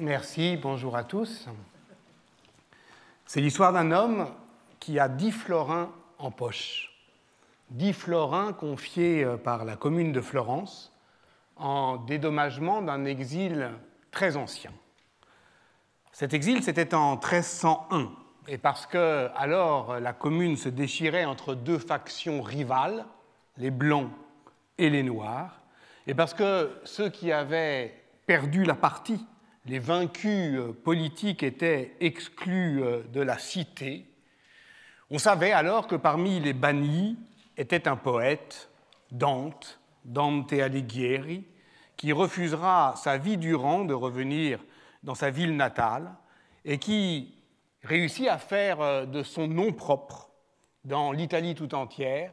Merci, bonjour à tous. C'est l'histoire d'un homme qui a dix florins en poche. Dix florins confiés euh, par la commune de Florence en dédommagement d'un exil très ancien. Cet exil, c'était en 1301. Et parce que, alors, la commune se déchirait entre deux factions rivales, les Blancs et les Noirs, et parce que ceux qui avaient perdu la partie les vaincus euh, politiques étaient exclus euh, de la cité, on savait alors que parmi les bannis était un poète, Dante, Dante Alighieri, qui refusera sa vie durant de revenir dans sa ville natale et qui réussit à faire euh, de son nom propre dans l'Italie tout entière,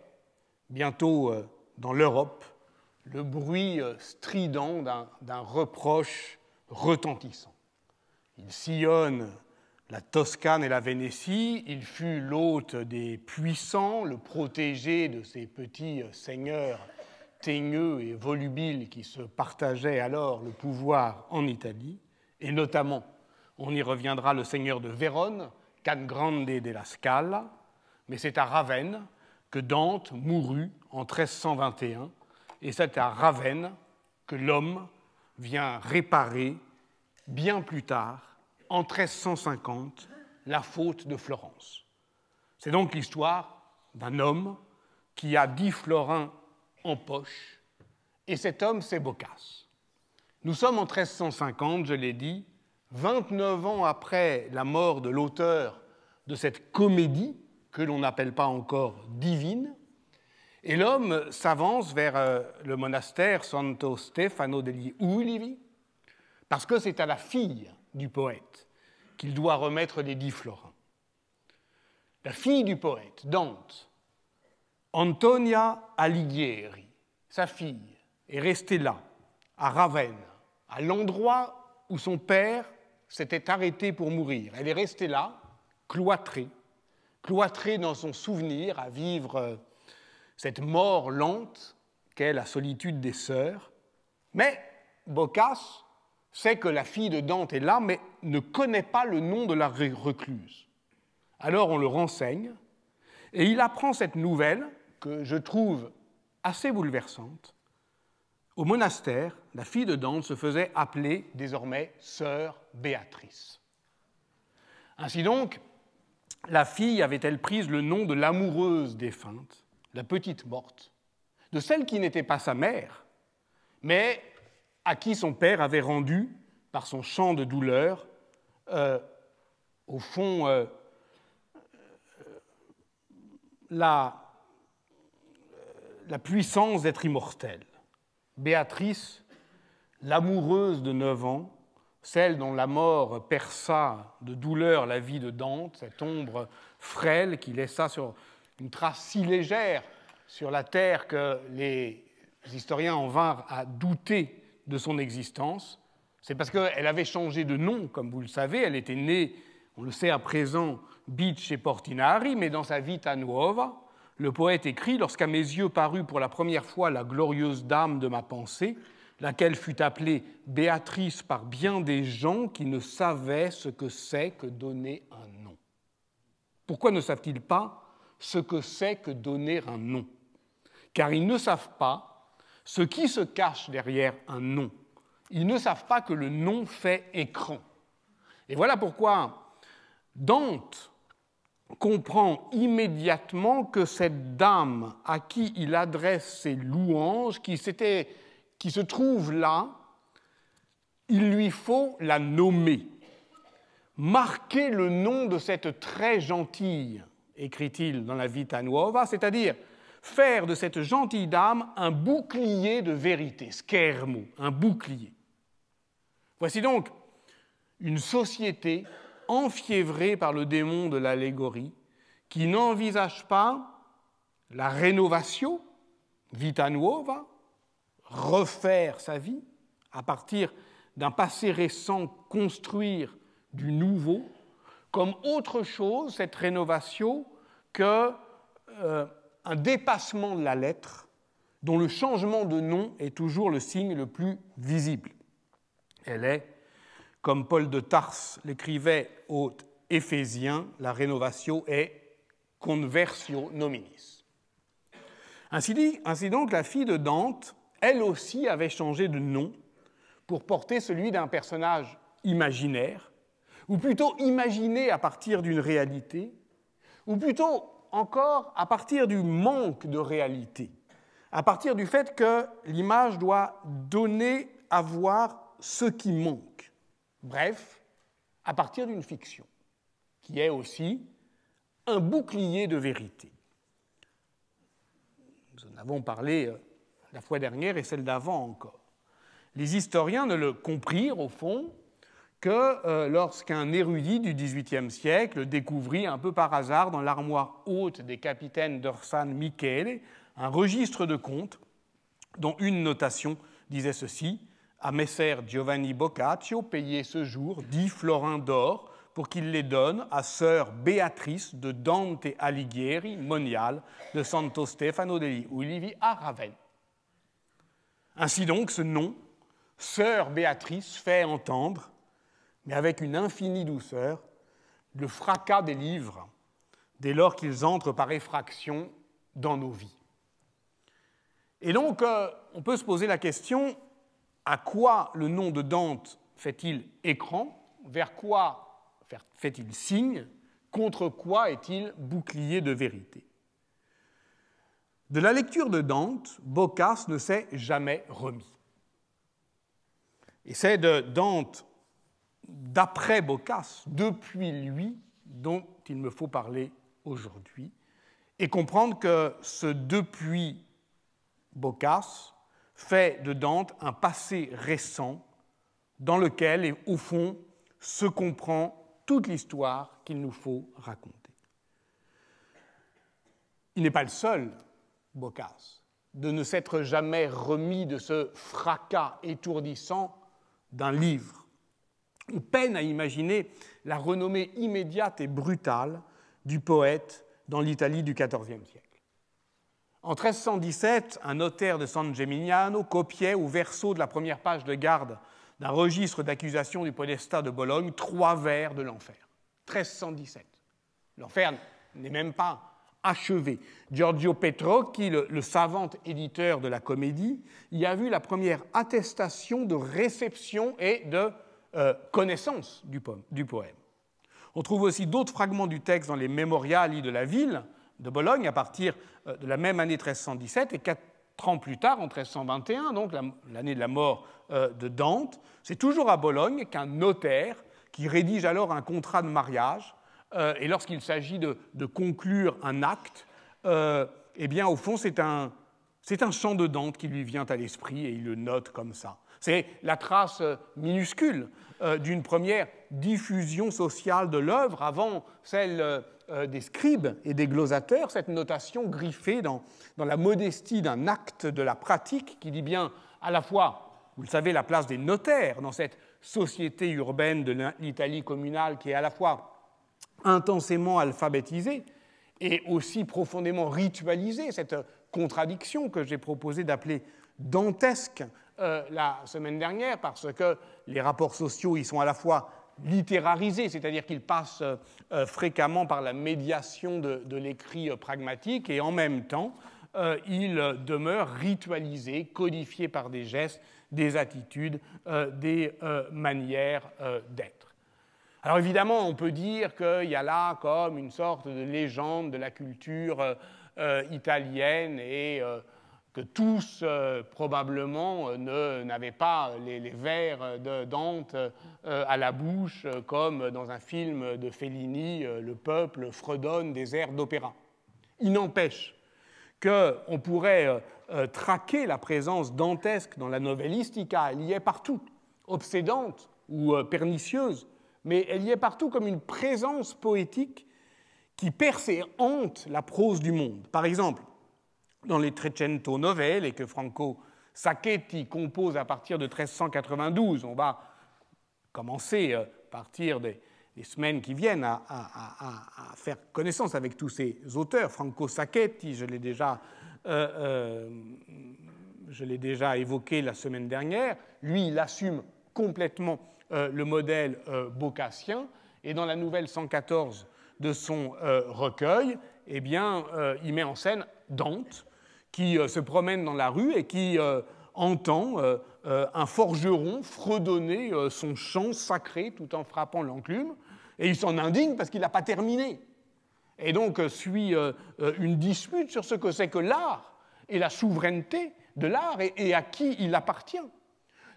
bientôt dans l'Europe, le bruit strident d'un reproche retentissant. Il sillonne la Toscane et la Vénétie, il fut l'hôte des puissants, le protégé de ces petits seigneurs teigneux et volubiles qui se partageaient alors le pouvoir en Italie, et notamment, on y reviendra, le seigneur de Vérone, Can Grande della Scala, mais c'est à Ravenne que Dante mourut en 1321, et c'est à Ravenne que l'homme vient réparer, bien plus tard, en 1350, la faute de Florence. C'est donc l'histoire d'un homme qui a dix florins en poche, et cet homme, c'est Boccace. Nous sommes en 1350, je l'ai dit, 29 ans après la mort de l'auteur de cette comédie, que l'on n'appelle pas encore divine, et l'homme s'avance vers euh, le monastère Santo Stefano degli Ulivi, parce que c'est à la fille du poète qu'il doit remettre les dix florins. La fille du poète, Dante, Antonia Alighieri, sa fille, est restée là, à Ravenne, à l'endroit où son père s'était arrêté pour mourir. Elle est restée là, cloîtrée, cloîtrée dans son souvenir, à vivre euh, cette mort lente qu'est la solitude des sœurs. Mais Boccace sait que la fille de Dante est là, mais ne connaît pas le nom de la recluse. Alors on le renseigne, et il apprend cette nouvelle, que je trouve assez bouleversante. Au monastère, la fille de Dante se faisait appeler désormais sœur Béatrice. Ainsi donc, la fille avait-elle pris le nom de l'amoureuse défunte la petite morte, de celle qui n'était pas sa mère, mais à qui son père avait rendu, par son chant de douleur, euh, au fond, euh, euh, la, la puissance d'être immortelle. Béatrice, l'amoureuse de neuf ans, celle dont la mort perça de douleur la vie de Dante, cette ombre frêle qui laissa sur, une trace si légère sur la Terre que les historiens en vinrent à douter de son existence. C'est parce qu'elle avait changé de nom, comme vous le savez. Elle était née, on le sait à présent, Beach et Portinari, mais dans sa Vita Nuova, le poète écrit Lorsqu'à mes yeux parut pour la première fois la glorieuse dame de ma pensée, laquelle fut appelée Béatrice par bien des gens qui ne savaient ce que c'est que donner un nom. Pourquoi ne savent-ils pas ce que c'est que donner un nom, car ils ne savent pas ce qui se cache derrière un nom. Ils ne savent pas que le nom fait écran. Et voilà pourquoi Dante comprend immédiatement que cette dame à qui il adresse ses louanges, qui, qui se trouve là, il lui faut la nommer, marquer le nom de cette très gentille écrit-il dans la Vita Nuova, c'est-à-dire faire de cette gentille dame un bouclier de vérité, schermo, un bouclier. Voici donc une société enfiévrée par le démon de l'allégorie qui n'envisage pas la rénovation, vita nuova, refaire sa vie à partir d'un passé récent, construire du nouveau, comme autre chose, cette rénovation, que euh, un dépassement de la lettre dont le changement de nom est toujours le signe le plus visible. Elle est, comme Paul de Tarse l'écrivait aux Éphésiens, la rénovation est conversio nominis. Ainsi, dit, ainsi donc, la fille de Dante, elle aussi avait changé de nom pour porter celui d'un personnage imaginaire ou plutôt imaginer à partir d'une réalité, ou plutôt encore à partir du manque de réalité, à partir du fait que l'image doit donner à voir ce qui manque. Bref, à partir d'une fiction, qui est aussi un bouclier de vérité. Nous en avons parlé euh, la fois dernière et celle d'avant encore. Les historiens ne le comprirent, au fond, que euh, lorsqu'un érudit du XVIIIe siècle découvrit un peu par hasard dans l'armoire haute des capitaines d'Orsan Michele un registre de comptes dont une notation disait ceci à Messer Giovanni Boccaccio payé ce jour dix florins d'or pour qu'il les donne à sœur Béatrice de Dante Alighieri, Monial de Santo Stefano degli Ulivi à Ravenne. Ainsi donc, ce nom, sœur Béatrice, fait entendre mais avec une infinie douceur, le fracas des livres dès lors qu'ils entrent par effraction dans nos vies. Et donc, euh, on peut se poser la question, à quoi le nom de Dante fait-il écran Vers quoi fait-il signe Contre quoi est-il bouclier de vérité De la lecture de Dante, Boccace ne s'est jamais remis. Et c'est de Dante d'après Bocas, depuis lui, dont il me faut parler aujourd'hui, et comprendre que ce depuis Boccace fait de Dante un passé récent dans lequel, et au fond, se comprend toute l'histoire qu'il nous faut raconter. Il n'est pas le seul, Bocas, de ne s'être jamais remis de ce fracas étourdissant d'un livre on peine à imaginer la renommée immédiate et brutale du poète dans l'Italie du XIVe siècle. En 1317, un notaire de San Geminiano copiait au verso de la première page de garde d'un registre d'accusation du podestat de Bologne trois vers de l'enfer. 1317. L'enfer n'est même pas achevé. Giorgio Petrocchi, le, le savant éditeur de la comédie, y a vu la première attestation de réception et de euh, connaissance du poème, du poème. On trouve aussi d'autres fragments du texte dans les mémoriales de la ville de Bologne à partir euh, de la même année 1317 et quatre ans plus tard, en 1321, donc l'année de la mort euh, de Dante. C'est toujours à Bologne qu'un notaire qui rédige alors un contrat de mariage et lorsqu'il s'agit de, conclure un acte, eh bien, au fond, c'est un, c'est un chant de Dante qui lui vient à l'esprit et il le note comme ça. C'est la trace minuscule euh, d'une première diffusion sociale de l'œuvre avant celle euh, euh, des scribes et des glosateurs, cette notation griffée dans la modestie d'un acte de la pratique qui dit bien à la fois, vous le savez, la place des notaires dans cette société urbaine de l'Italie communale qui est à la fois intensément alphabétisée et aussi profondément ritualisée, cette contradiction que j'ai proposé d'appeler dantesque euh, la semaine dernière parce que les rapports sociaux, ils sont à la fois littérarisés, c'est-à-dire qu'ils passent euh, euh, fréquemment par la médiation de, l'écrit pragmatique, et en même temps, ils demeurent ritualisés, codifiés par des gestes, des attitudes, des manières d'être. Alors évidemment, on peut dire qu'il y a là comme une sorte de légende de la culture italienne et que tous euh, probablement euh, n'avaient pas les, vers de Dante euh, à la bouche, comme dans un film de Fellini, le peuple fredonne des airs d'opéra. Il n'empêche qu'on pourrait traquer la présence dantesque dans la novellistica, elle y est partout, obsédante ou pernicieuse, mais elle y est partout comme une présence poétique qui perce et hante la prose du monde. Par exemple, dans les Trecento nouvelles et que Franco Sacchetti compose à partir de 1392. On va commencer à euh, partir des, semaines qui viennent à, faire connaissance avec tous ces auteurs. Franco Sacchetti, je l'ai déjà, euh, euh, évoqué la semaine dernière, lui, il assume complètement le modèle boccassien, et dans la nouvelle 114 de son recueil, eh bien, il met en scène Dante, qui euh, se promène dans la rue et qui euh, entend euh, un forgeron fredonner son chant sacré tout en frappant l'enclume. Et il s'en indigne parce qu'il n'a pas terminé. Et donc suit une dispute sur ce que c'est que l'art et la souveraineté de l'art et à qui il appartient.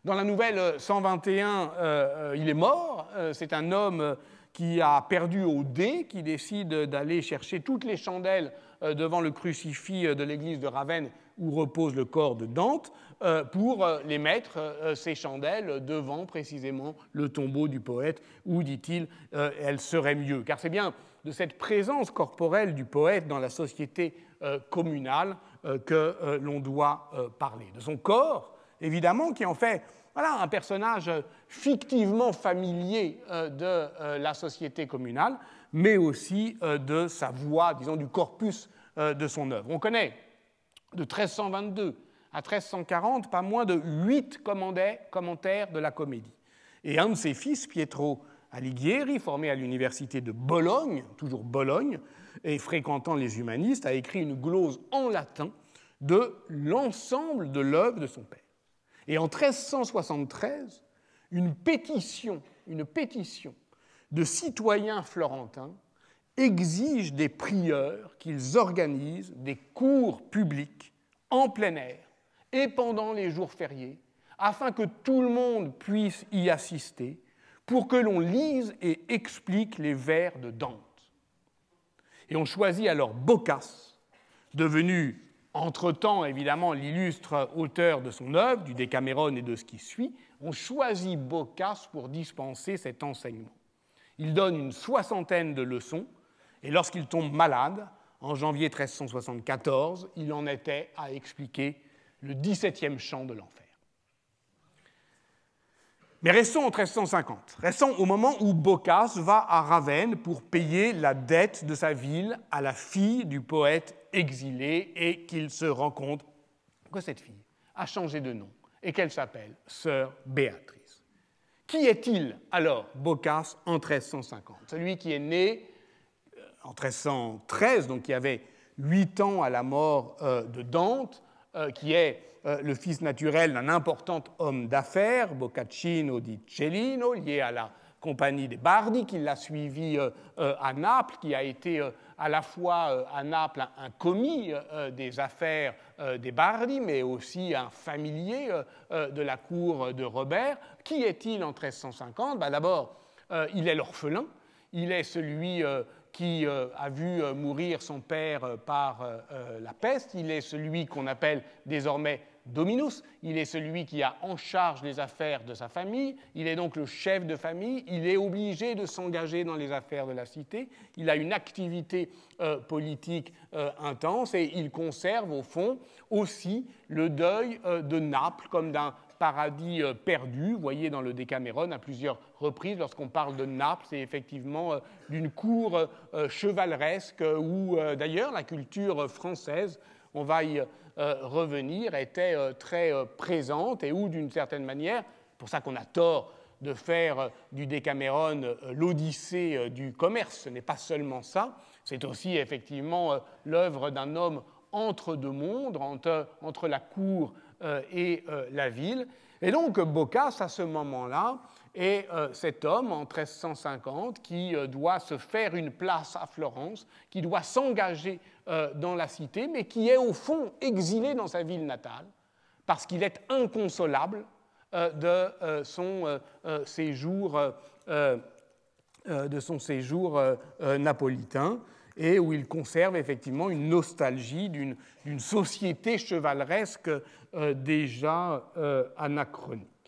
Dans la nouvelle 121, il est mort. C'est un homme qui a perdu au dé, qui décide d'aller chercher toutes les chandelles euh, devant le crucifix euh, de l'église de Ravenne où repose le corps de Dante, euh, pour les mettre, ces chandelles, devant précisément le tombeau du poète, où, dit-il, elles seraient mieux. Car c'est bien de cette présence corporelle du poète dans la société communale que l'on doit parler. De son corps, évidemment, qui en fait voilà un personnage euh, fictivement familier euh, de euh, la société communale, mais aussi de sa voix, disons, du corpus de son œuvre. On connaît de 1322 à 1340 pas moins de huit commentaires de la comédie. Et un de ses fils, Pietro Alighieri, formé à l'université de Bologne, toujours Bologne, et fréquentant les humanistes, a écrit une glose en latin de l'ensemble de l'œuvre de son père. Et en 1373, une pétition, une pétition de citoyens florentins exige des prieurs qu'ils organisent des cours publics en plein air et pendant les jours fériés afin que tout le monde puisse y assister pour que l'on lise et explique les vers de Dante. Et on choisit alors Boccace, devenu entre-temps, évidemment, l'illustre auteur de son œuvre, du Décaméron et de ce qui suit, ont choisi Boccace pour dispenser cet enseignement. Il donne une soixantaine de leçons, et lorsqu'il tombe malade, en janvier 1374, il en était à expliquer le 17e chant de l'enfer. Mais restons en 1350. Restons au moment où Boccace va à Ravenne pour payer la dette de sa ville à la fille du poète exilé et qu'il se rend compte que cette fille a changé de nom et qu'elle s'appelle Sœur Béatrice. Qui est-il alors Boccace en 1350 Celui qui est né euh, en 1313, donc qui avait 8 ans à la mort euh, de Dante, euh, qui est euh, le fils naturel d'un important homme d'affaires, Boccaccino di Cellino, lié à la compagnie des Bardi, qui l'a suivi euh, euh, à Naples, qui a été à la fois à Naples un, commis des affaires des Bardi, mais aussi un familier de la cour de Robert. Qui est-il en 1350 ben, bah, D'abord, il est l'orphelin, il est celui qui a vu mourir son père par la peste, il est celui qu'on appelle désormais dominus, il est celui qui a en charge les affaires de sa famille, il est donc le chef de famille, il est obligé de s'engager dans les affaires de la cité, il a une activité euh, politique euh, intense et il conserve au fond aussi le deuil euh, de Naples comme d'un paradis perdu. Vous voyez dans le Décaméron à plusieurs reprises, lorsqu'on parle de Naples, c'est effectivement d'une cour chevaleresque où d'ailleurs la culture française, on va euh, revenir était euh, très euh, présente et où, d'une certaine manière, pour ça qu'on a tort de faire du Décameron l'odyssée du commerce, ce n'est pas seulement ça, c'est aussi effectivement l'œuvre d'un homme entre deux mondes, entre, entre la cour et la ville. Et donc Bocas, à ce moment-là, et euh, cet homme, en 1350, qui euh, doit se faire une place à Florence, qui doit s'engager euh, dans la cité, mais qui est au fond exilé dans sa ville natale, parce qu'il est inconsolable de son, séjour, de, son séjour, napolitain, et où il conserve effectivement une nostalgie d'une société chevaleresque déjà anachronique.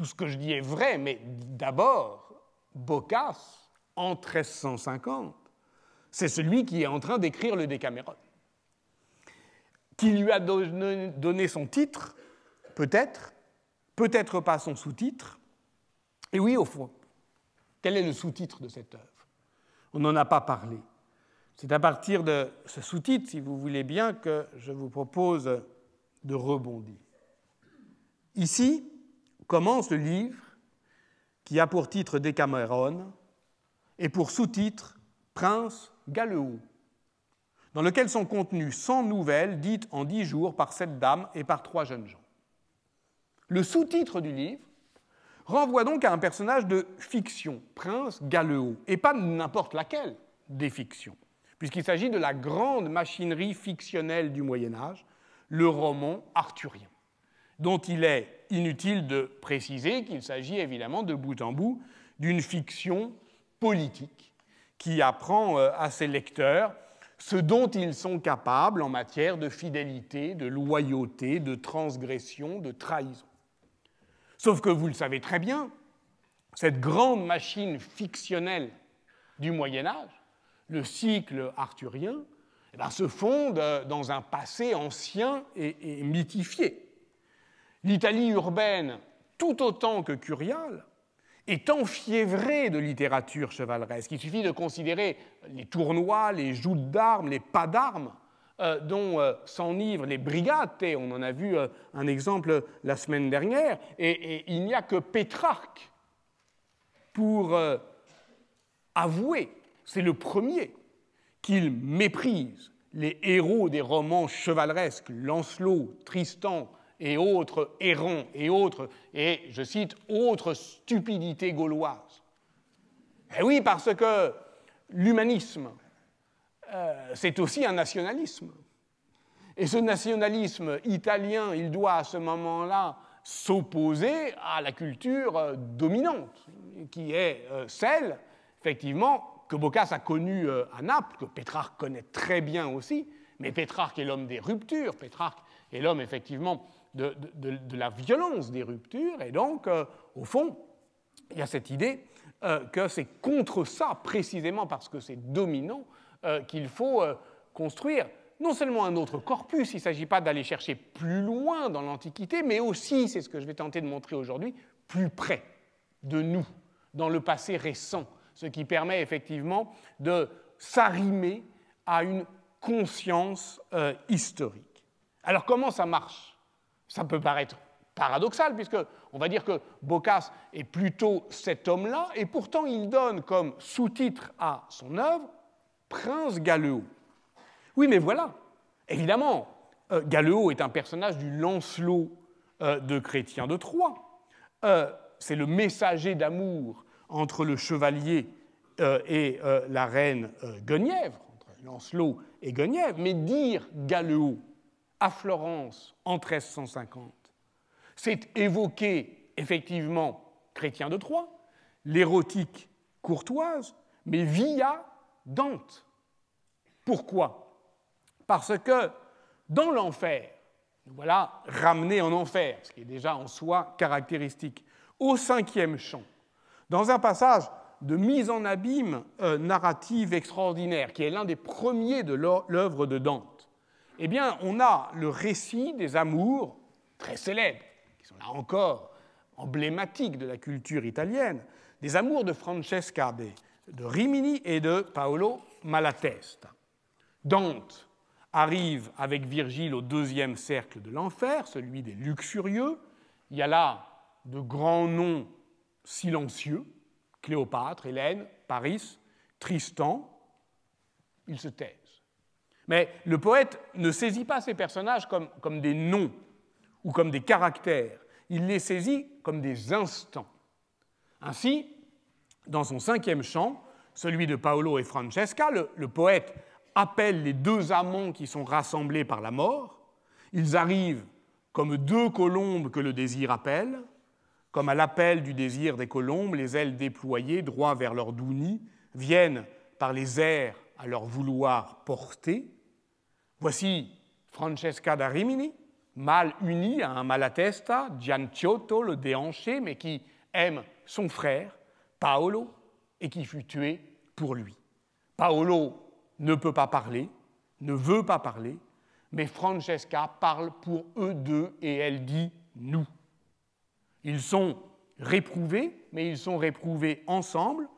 tout ce que je dis est vrai, mais d'abord, Boccace, en 1350, c'est celui qui est en train d'écrire le Décaméron, qui lui a donné son titre, peut-être, peut-être pas son sous-titre. Et oui, au fond, quel est le sous-titre de cette œuvre On n'en a pas parlé. C'est à partir de ce sous-titre, si vous voulez bien, que je vous propose de rebondir. Ici, commence le livre qui a pour titre Décameron et pour sous-titre Prince Galleau », dans lequel sont contenus 100 nouvelles dites en 10 jours par cette dame et par trois jeunes gens. Le sous-titre du livre renvoie donc à un personnage de fiction, Prince Galleau, et pas n'importe laquelle des fictions, puisqu'il s'agit de la grande machinerie fictionnelle du Moyen Âge, le roman arthurien, dont il est inutile de préciser qu'il s'agit évidemment de bout en bout d'une fiction politique qui apprend euh, à ses lecteurs ce dont ils sont capables en matière de fidélité, de loyauté, de transgression, de trahison. Sauf que vous le savez très bien, cette grande machine fictionnelle du Moyen Âge, le cycle arthurien, eh ben, se fonde euh, dans un passé ancien et mythifié. L'Italie urbaine, tout autant que Curial, est enfiévrée de littérature chevaleresque. Il suffit de considérer les tournois, les joutes d'armes, les pas d'armes euh, dont euh, s'enivrent les brigades. On en a vu euh, un exemple la semaine dernière. Et, et il n'y a que Pétrarque pour avouer, c'est le premier, qu'il méprise les héros des romans chevaleresques, Lancelot, Tristan, et autres errants, et autres, et je cite, autres stupidités gauloises. Eh oui, parce que l'humanisme, euh, c'est aussi un nationalisme. Et ce nationalisme italien, il doit à ce moment-là s'opposer à la culture euh, dominante, qui est euh, celle, effectivement, que Boccace a connue à Naples, que Pétrarque connaît très bien aussi, mais Pétrarque est l'homme des ruptures, Pétrarque est l'homme, effectivement, de, la violence des ruptures. Et donc, euh, au fond, il y a cette idée euh, que c'est contre ça, précisément parce que c'est dominant, euh, qu'il faut construire non seulement un autre corpus, il ne s'agit pas d'aller chercher plus loin dans l'Antiquité, mais aussi, c'est ce que je vais tenter de montrer aujourd'hui, plus près de nous, dans le passé récent, ce qui permet effectivement de s'arrimer à une conscience historique. Alors comment ça marche ça peut paraître paradoxal, puisque on va dire que Bocas est plutôt cet homme-là, et pourtant il donne comme sous-titre à son œuvre Prince Galéo. Oui, mais voilà, évidemment, euh, est un personnage du Lancelot euh, de Chrétien de Troyes. Euh, c'est le messager d'amour entre le chevalier euh, et la reine Guenièvre, entre Lancelot et Guenièvre, mais dire Galeot à Florence en 1350. C'est évoqué effectivement Chrétien de Troyes, l'érotique courtoise, mais via Dante. Pourquoi Parce que dans l'enfer, nous voilà ramené en enfer, ce qui est déjà en soi caractéristique, au cinquième chant, dans un passage de mise en abîme euh, narrative extraordinaire, qui est l'un des premiers de l'œuvre de Dante eh bien, on a le récit des amours très célèbres, qui sont là encore emblématiques de la culture italienne, des amours de Francesca de Rimini et de Paolo Malatesta. Dante arrive avec Virgile au deuxième cercle de l'enfer, celui des luxurieux. Il y a là de grands noms silencieux, Cléopâtre, Hélène, Paris, Tristan. Il se tait. Mais le poète ne saisit pas ces personnages comme, des noms ou comme des caractères, il les saisit comme des instants. Ainsi, dans son cinquième chant, celui de Paolo et Francesca, le, poète appelle les deux amants qui sont rassemblés par la mort. Ils arrivent comme deux colombes que le désir appelle, comme à l'appel du désir des colombes, les ailes déployées droit vers leur doux viennent par les airs à leur vouloir porter. Voici Francesca da Rimini, mal unie à un malatesta, Gianciotto le déhanché, mais qui aime son frère, Paolo, et qui fut tué pour lui. Paolo ne peut pas parler, ne veut pas parler, mais Francesca parle pour eux deux et elle dit nous. Ils sont réprouvés, mais ils sont réprouvés ensemble.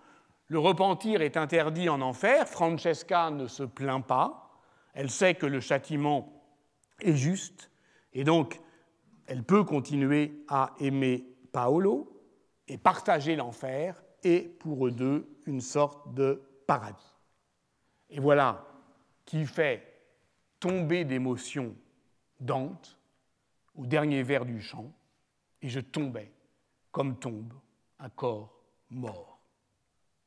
Le repentir est interdit en enfer, Francesca ne se plaint pas, elle sait que le châtiment est juste, et donc elle peut continuer à aimer Paolo et partager l'enfer, et pour eux deux une sorte de paradis. Et voilà qui fait tomber d'émotion Dante au dernier vers du chant, et je tombais comme tombe un corps mort.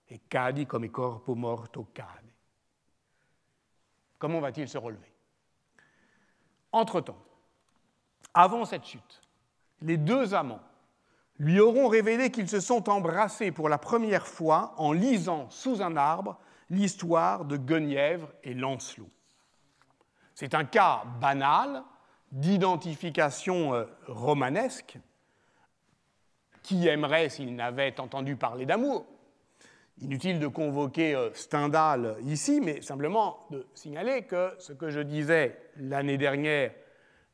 Et cadi comme corpo morto cadi. Comment va-t-il se relever Entre-temps, avant cette chute, les deux amants lui auront révélé qu'ils se sont embrassés pour la première fois en lisant sous un arbre l'histoire de Guenièvre et Lancelot. C'est un cas banal d'identification euh, romanesque. Qui aimerait s'il n'avait entendu parler d'amour Inutile de convoquer euh, Stendhal ici, mais simplement de signaler que ce que je disais l'année dernière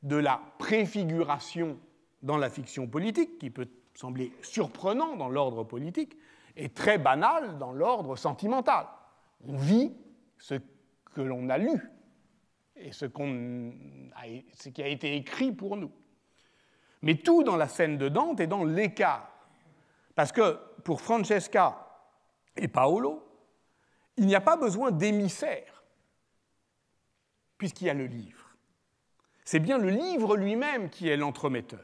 de la préfiguration dans la fiction politique, qui peut sembler surprenant dans l'ordre politique, est très banal dans l'ordre sentimental. On vit ce que l'on a lu et ce, qui a été écrit pour nous. Mais tout dans la scène de Dante est dans l'écart. Parce que pour Francesca, et Paolo, il n'y a pas besoin d'émissaire, puisqu'il y a le livre. C'est bien le livre lui-même qui est l'entremetteur.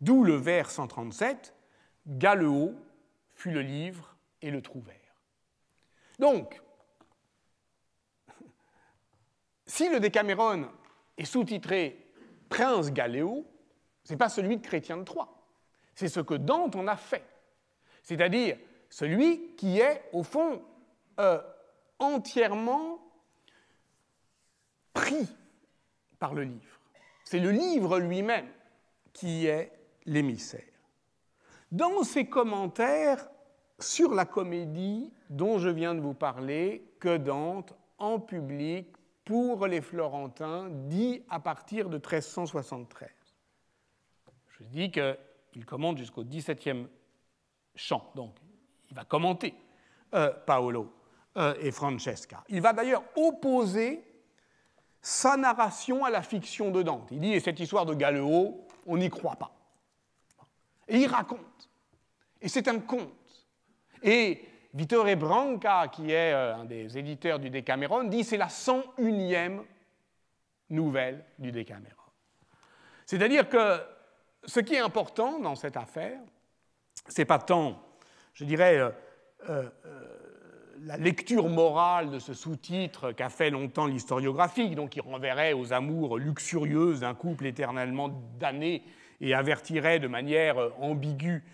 D'où le vers 137, Galéo fut le livre et le trouvèrent. Donc, si le Décaméron est sous-titré Prince Galéo, ce n'est pas celui de Chrétien de Troyes. C'est ce que Dante en a fait. C'est-à-dire, celui qui est, au fond, euh, entièrement pris par le livre. C'est le livre lui-même qui est l'émissaire. Dans ses commentaires sur la comédie dont je viens de vous parler, que Dante, en public, pour les Florentins, dit à partir de 1373. Je dis qu'il commande jusqu'au 17e chant, donc il va commenter euh, Paolo euh, et Francesca. Il va d'ailleurs opposer sa narration à la fiction de Dante. Il dit, et cette histoire de Galeo, on n'y croit pas. Et il raconte. Et c'est un conte. Et Vittore Branca, qui est euh, un des éditeurs du Decameron, dit c'est la 101e nouvelle du Decameron. C'est-à-dire que ce qui est important dans cette affaire, c'est pas tant je dirais, euh, euh, la lecture morale de ce sous-titre qu'a fait longtemps l'historiographie, donc qui renverrait aux amours luxurieuses d'un couple éternellement damné et avertirait de manière euh, ambiguë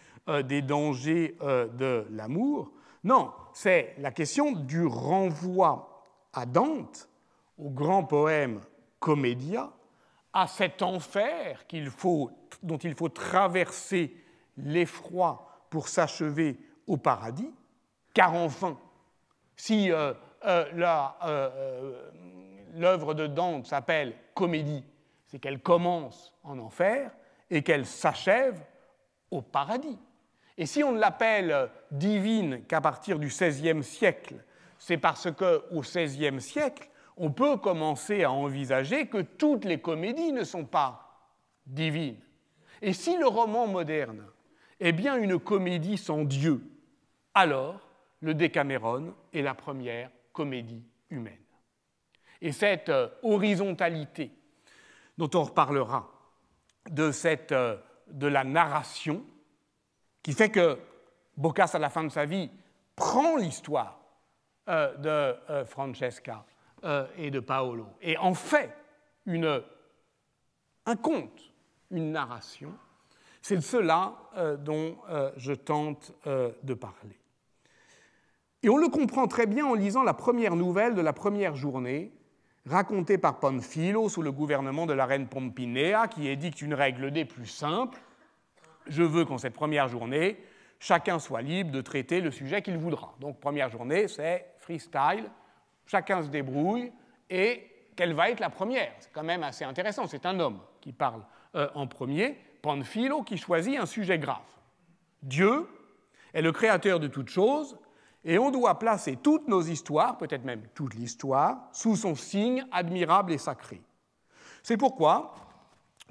des dangers de l'amour. Non, c'est la question du renvoi à Dante, au grand poème Commedia, à cet enfer dont il faut traverser l'effroi pour s'achever au paradis, car enfin, si euh, euh, euh, l'œuvre de Dante s'appelle comédie, c'est qu'elle commence en enfer et qu'elle s'achève au paradis. Et si on l'appelle divine qu'à partir du XVIe siècle, c'est parce qu'au XVIe siècle, on peut commencer à envisager que toutes les comédies ne sont pas divines. Et si le roman moderne est bien une comédie sans Dieu, alors le Décaméron est la première comédie humaine. Et cette euh, horizontalité, dont on reparlera, euh, de, la narration, qui fait que Boccace, à la fin de sa vie, prend l'histoire euh, de Francesca et de Paolo et en fait une, un conte, une narration. C'est de cela dont je tente de parler. Et on le comprend très bien en lisant la première nouvelle de la première journée, racontée par Panfilo sous le gouvernement de la reine Pompinéa, qui édicte une règle des plus simples. Je veux qu'en cette première journée, chacun soit libre de traiter le sujet qu'il voudra. Donc première journée, c'est freestyle, chacun se débrouille, et quelle va être la première C'est quand même assez intéressant, c'est un homme qui parle euh, en premier, Panfilo, qui choisit un sujet grave. Dieu est le créateur de toutes choses, et on doit placer toutes nos histoires, peut-être même toute l'histoire, sous son signe admirable et sacré. C'est pourquoi,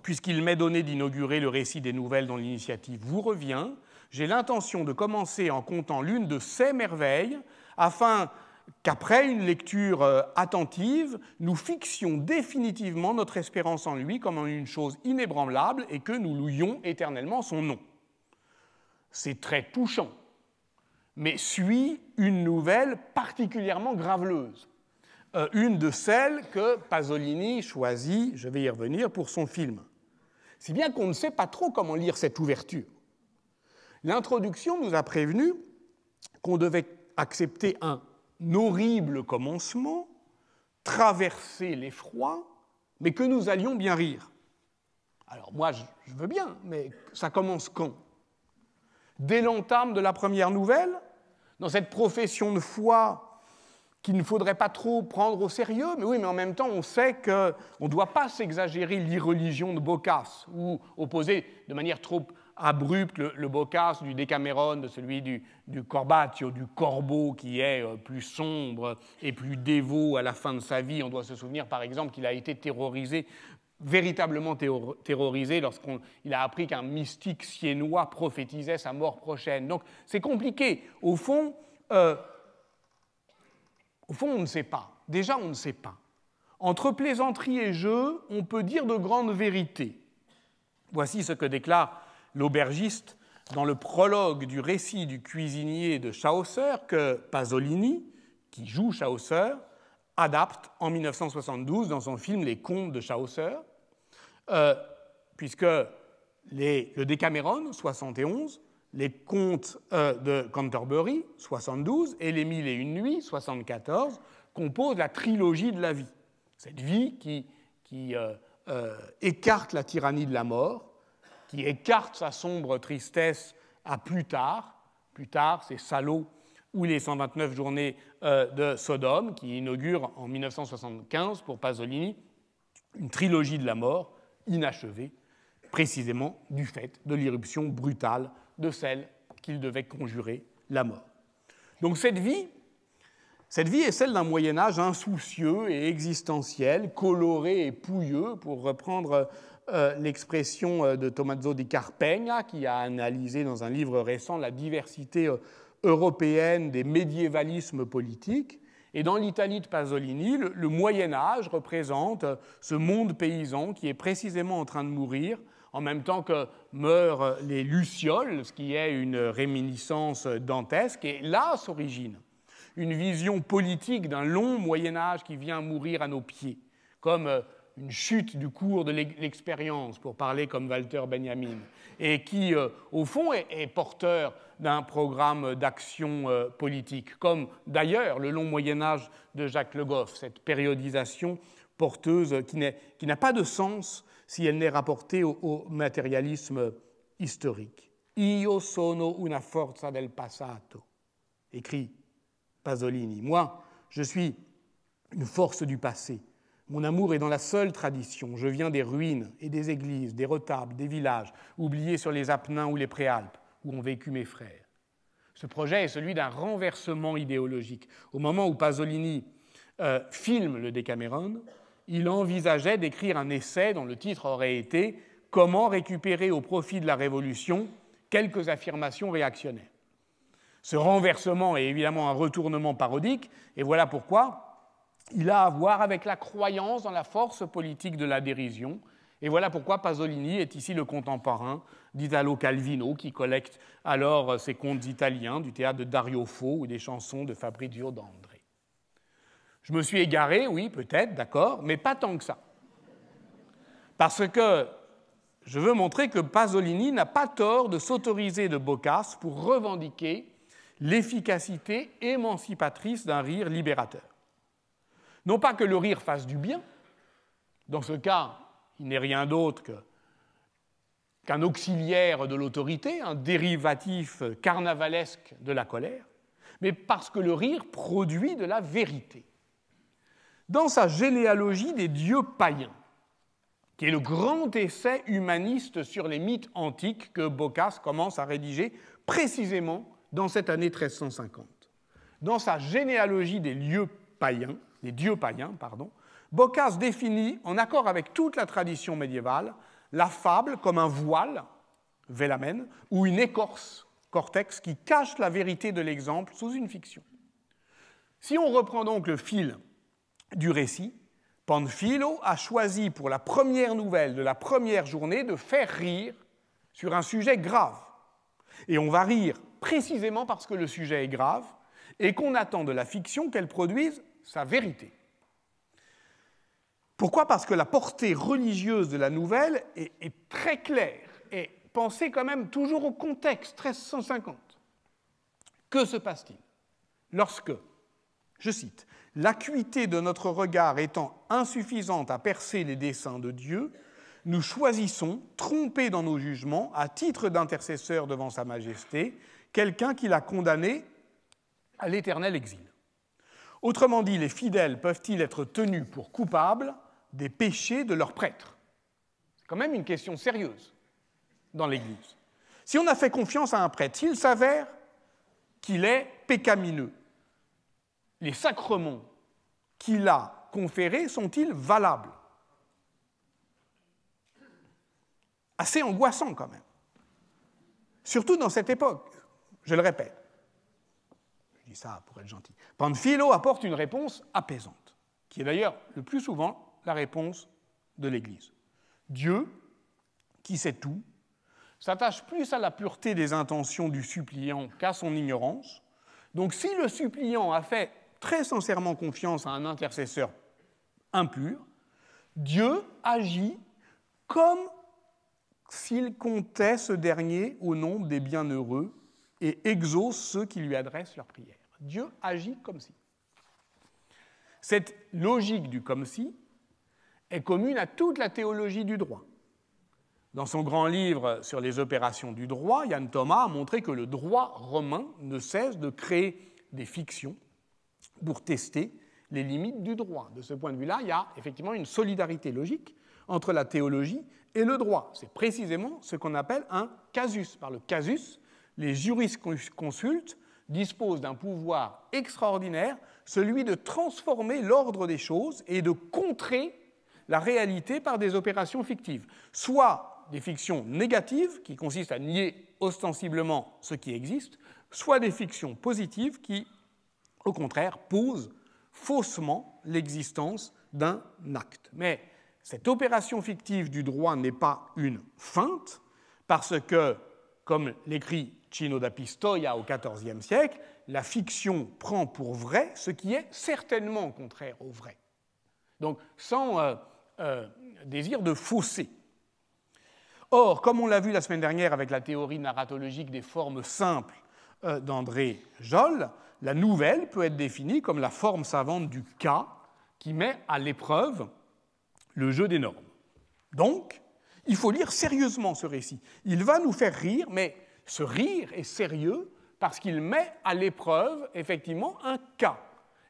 puisqu'il m'est donné d'inaugurer le récit des nouvelles dont l'initiative vous revient, j'ai l'intention de commencer en comptant l'une de ces merveilles, afin qu'après une lecture euh, attentive, nous fixions définitivement notre espérance en lui comme en une chose inébranlable et que nous louions éternellement son nom. C'est très touchant mais suit une nouvelle particulièrement graveleuse, euh, une de celles que Pasolini choisit, je vais y revenir, pour son film. Si bien qu'on ne sait pas trop comment lire cette ouverture. L'introduction nous a prévenu qu'on devait accepter un horrible commencement, traverser l'effroi, mais que nous allions bien rire. Alors moi, je veux bien, mais ça commence quand Dès l'entame de la première nouvelle dans cette profession de foi qu'il ne faudrait pas trop prendre au sérieux, mais oui, mais en même temps, on sait qu'on ne doit pas s'exagérer l'irreligion de Bocas ou opposer de manière trop abrupte le, Bocas du Décameron, de celui du, du, Corbatio, du Corbeau, qui est euh, plus sombre et plus dévot à la fin de sa vie. On doit se souvenir, par exemple, qu'il a été terrorisé véritablement terrorisé lorsqu'il a appris qu'un mystique siennois prophétisait sa mort prochaine. Donc c'est compliqué. Au fond, euh, au fond, on ne sait pas. Déjà, on ne sait pas. Entre plaisanterie et jeu, on peut dire de grandes vérités. Voici ce que déclare l'aubergiste dans le prologue du récit du cuisinier de Chaucer que Pasolini, qui joue Chaucer, adapte en 1972 dans son film Les Contes de Chaucer, euh, puisque le Décameron, 71, les Contes euh, de Canterbury, 72, et Les Mille et Une Nuits, 74, composent la trilogie de la vie. Cette vie qui, euh, écarte la tyrannie de la mort, qui écarte sa sombre tristesse à plus tard. Plus tard, ces salauds ou les 129 journées euh, de Sodome, qui inaugure en 1975 pour Pasolini une trilogie de la mort inachevée, précisément du fait de l'irruption brutale de celle qu'il devait conjurer, la mort. Donc cette vie, cette vie est celle d'un Moyen Âge insoucieux et existentiel, coloré et pouilleux, pour reprendre euh, l'expression euh, de Tommaso di Carpegna, qui a analysé dans un livre récent la diversité européenne des médiévalismes politiques. Et dans l'Italie de Pasolini, le, Moyen Âge représente ce monde paysan qui est précisément en train de mourir, en même temps que meurent les lucioles, ce qui est une réminiscence dantesque, et là s'origine une vision politique d'un long Moyen Âge qui vient mourir à nos pieds, comme euh, une chute du cours de l'expérience, pour parler comme Walter Benjamin, et qui, euh, au fond, est, porteur d'un programme d'action euh, politique, comme d'ailleurs le long Moyen Âge de Jacques Le Goff, cette périodisation porteuse qui n'a pas de sens si elle n'est rapportée au, au matérialisme historique. Io sono una forza del passato, écrit Pasolini. Moi, je suis une force du passé mon amour est dans la seule tradition. Je viens des ruines et des églises, des retables, des villages, oubliés sur les Apennins ou les Préalpes, où ont vécu mes frères. Ce projet est celui d'un renversement idéologique. Au moment où Pasolini euh, filme le Décameron, il envisageait d'écrire un essai dont le titre aurait été Comment récupérer au profit de la Révolution quelques affirmations réactionnaires. Ce renversement est évidemment un retournement parodique, et voilà pourquoi il a à voir avec la croyance dans la force politique de la dérision. Et voilà pourquoi Pasolini est ici le contemporain d'Italo Calvino, qui collecte alors ses contes italiens du théâtre de Dario Fo ou des chansons de Fabrizio D'André. Je me suis égaré, oui, peut-être, d'accord, mais pas tant que ça. Parce que je veux montrer que Pasolini n'a pas tort de s'autoriser de Bocas pour revendiquer l'efficacité émancipatrice d'un rire libérateur. Non pas que le rire fasse du bien, dans ce cas, il n'est rien d'autre qu'un auxiliaire de l'autorité, un dérivatif carnavalesque de la colère, mais parce que le rire produit de la vérité. Dans sa généalogie des dieux païens, qui est le grand essai humaniste sur les mythes antiques que Boccace commence à rédiger précisément dans cette année 1350, dans sa généalogie des lieux païens, les dieux païens, pardon, Boccace définit, en accord avec toute la tradition médiévale, la fable comme un voile, velamen, ou une écorce, cortex, qui cache la vérité de l'exemple sous une fiction. Si on reprend donc le fil du récit, Panfilo a choisi pour la première nouvelle de la première journée de faire rire sur un sujet grave. Et on va rire précisément parce que le sujet est grave et qu'on attend de la fiction qu'elle produise sa vérité. Pourquoi Parce que la portée religieuse de la nouvelle est, très claire et pensez quand même toujours au contexte 1350. Que se passe-t-il lorsque, je cite, l'acuité de notre regard étant insuffisante à percer les desseins de Dieu, nous choisissons, trompés dans nos jugements, à titre d'intercesseur devant Sa Majesté, quelqu'un qui l'a condamné à l'éternel exil. Autrement dit, les fidèles peuvent-ils être tenus pour coupables des péchés de leurs prêtres C'est quand même une question sérieuse dans l'Église. Si on a fait confiance à un prêtre, s'il s'avère qu'il est pécamineux, les sacrements qu'il a conférés sont-ils valables Assez angoissant quand même. Surtout dans cette époque, je le répète dis ça pour être gentil. Panfilo apporte une réponse apaisante, qui est d'ailleurs le plus souvent la réponse de l'Église. Dieu, qui sait tout, s'attache plus à la pureté des intentions du suppliant qu'à son ignorance. Donc si le suppliant a fait très sincèrement confiance à un intercesseur impur, Dieu agit comme s'il comptait ce dernier au nombre des bienheureux et exauce ceux qui lui adressent leurs prières. Dieu agit comme si. Cette logique du comme si est commune à toute la théologie du droit. Dans son grand livre sur les opérations du droit, Yann Thomas a montré que le droit romain ne cesse de créer des fictions pour tester les limites du droit. De ce point de vue-là, il y a effectivement une solidarité logique entre la théologie et le droit. C'est précisément ce qu'on appelle un casus. Par le casus, les jurisconsultes disposent d'un pouvoir extraordinaire, celui de transformer l'ordre des choses et de contrer la réalité par des opérations fictives, soit des fictions négatives qui consistent à nier ostensiblement ce qui existe, soit des fictions positives qui, au contraire, posent faussement l'existence d'un acte. Mais cette opération fictive du droit n'est pas une feinte, parce que comme l'écrit Cino da Pistoia au XIVe siècle, la fiction prend pour vrai ce qui est certainement contraire au vrai. Donc sans euh, euh, désir de fausser. Or, comme on l'a vu la semaine dernière avec la théorie narratologique des formes simples euh, d'André Jolle, la nouvelle peut être définie comme la forme savante du cas qui met à l'épreuve le jeu des normes. Donc, il faut lire sérieusement ce récit. Il va nous faire rire, mais ce rire est sérieux parce qu'il met à l'épreuve, effectivement, un cas.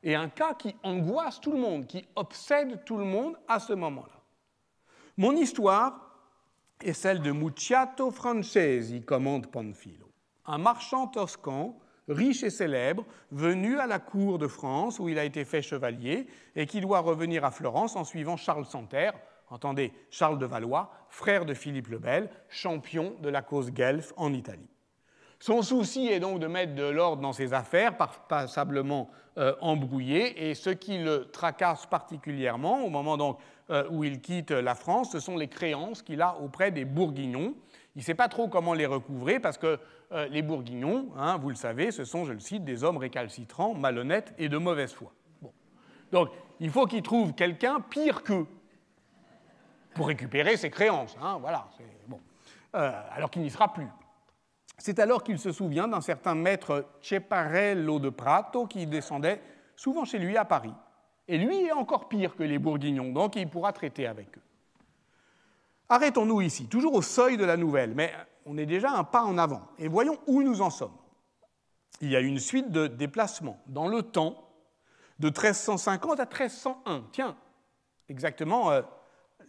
Et un cas qui angoisse tout le monde, qui obsède tout le monde à ce moment-là. Mon histoire est celle de Mucciato Francesi, commande Panfilo, un marchand toscan riche et célèbre, venu à la cour de France où il a été fait chevalier et qui doit revenir à Florence en suivant Charles Santerre, Entendez, Charles de Valois, frère de Philippe le Bel, champion de la cause guelfe en Italie. Son souci est donc de mettre de l'ordre dans ses affaires, passablement euh, embrouillées, et ce qui le tracasse particulièrement au moment donc, euh, où il quitte la France, ce sont les créances qu'il a auprès des Bourguignons. Il ne sait pas trop comment les recouvrer parce que euh, les Bourguignons, hein, vous le savez, ce sont, je le cite, des hommes récalcitrants, malhonnêtes et de mauvaise foi. Donc il faut qu'il trouve quelqu'un pire qu'eux pour récupérer ses créances. Hein, voilà, bon. Euh, alors qu'il n'y sera plus. C'est alors qu'il se souvient d'un certain maître Ceparello de Prato qui descendait souvent chez lui à Paris. Et lui est encore pire que les Bourguignons, donc il pourra traiter avec eux. Arrêtons-nous ici, toujours au seuil de la nouvelle, mais on est déjà un pas en avant, et voyons où nous en sommes. Il y a une suite de déplacements dans le temps, de 1350 à 1301, tiens, exactement euh,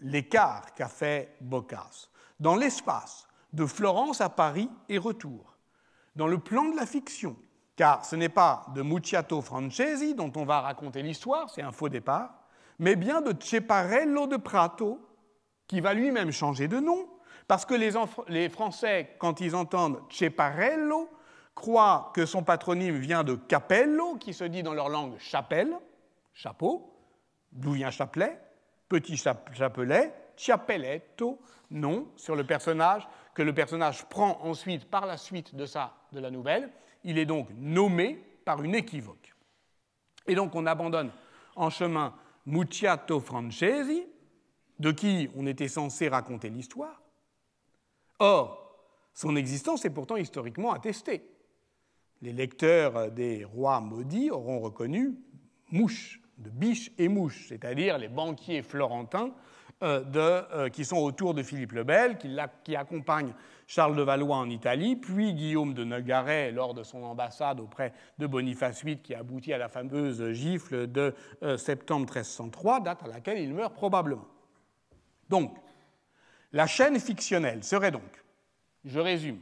l'écart qu'a fait Boccace, dans l'espace de Florence à Paris et retour, dans le plan de la fiction, car ce n'est pas de Mucciato Francesi dont on va raconter l'histoire, c'est un faux départ, mais bien de Ceparello de Prato, qui va lui-même changer de nom, parce que les, les Français, quand ils entendent Ceparello, croient que son patronyme vient de Capello, qui se dit dans leur langue chapelle, chapeau, d'où vient chapelet, Petit Chapelet, chapeletto nom sur le personnage que le personnage prend ensuite par la suite de ça de la nouvelle. Il est donc nommé par une équivoque. Et donc on abandonne en chemin Mucciato Francesi, de qui on était censé raconter l'histoire. Or, son existence est pourtant historiquement attestée. Les lecteurs des rois maudits auront reconnu Mouche de biche et mouche, c'est-à-dire les banquiers florentins euh, euh, qui sont autour de Philippe le Bel, qui, qui, accompagne Charles de Valois en Italie, puis Guillaume de Nogaret lors de son ambassade auprès de Boniface VIII, qui aboutit à la fameuse gifle de euh, septembre 1303, date à laquelle il meurt probablement. Donc, la chaîne fictionnelle serait donc, je résume,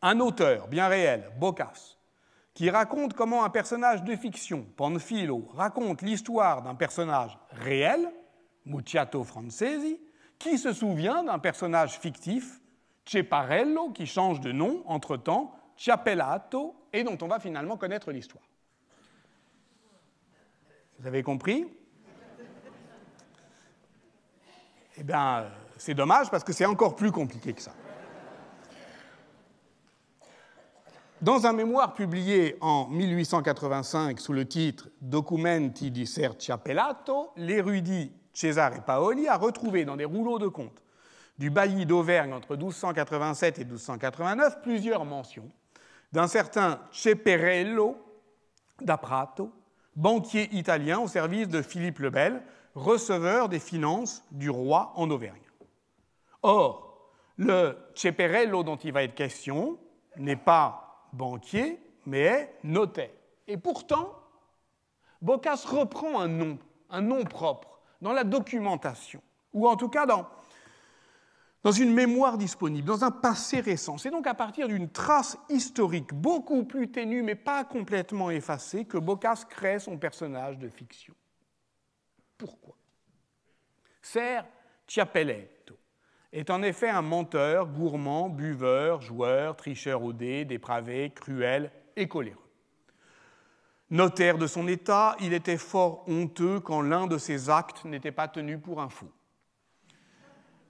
un auteur bien réel, Boccace, qui raconte comment un personnage de fiction, Panfilo, raconte l'histoire d'un personnage réel, Mucciato Francesi, qui se souvient d'un personnage fictif, Ceparello, qui change de nom entre-temps, Ciappellato, et dont on va finalement connaître l'histoire. Vous avez compris Eh bien, euh, c'est dommage parce que c'est encore plus compliqué que ça. Dans un mémoire publié en 1885 sous le titre Documenti di Serciapellato, l'érudit Cesare Paoli a retrouvé dans des rouleaux de comptes du bailli d'Auvergne entre 1287 et 1289 plusieurs mentions d'un certain Ceperello d'Aprato, banquier italien au service de Philippe le Bel, receveur des finances du roi en Auvergne. Or, le Ceperello dont il va être question n'est pas banquier, mais est notaire. Et pourtant, Boccace reprend un nom, un nom propre, dans la documentation, ou en tout cas dans, dans une mémoire disponible, dans un passé récent. C'est donc à partir d'une trace historique beaucoup plus ténue, mais pas complètement effacée, que Boccace crée son personnage de fiction. Pourquoi Serre Chiapellet, est en effet un menteur, gourmand, buveur, joueur, tricheur au dé, dépravé, cruel et coléreux. Notaire de son état, il était fort honteux quand l'un de ses actes n'était pas tenu pour un fou.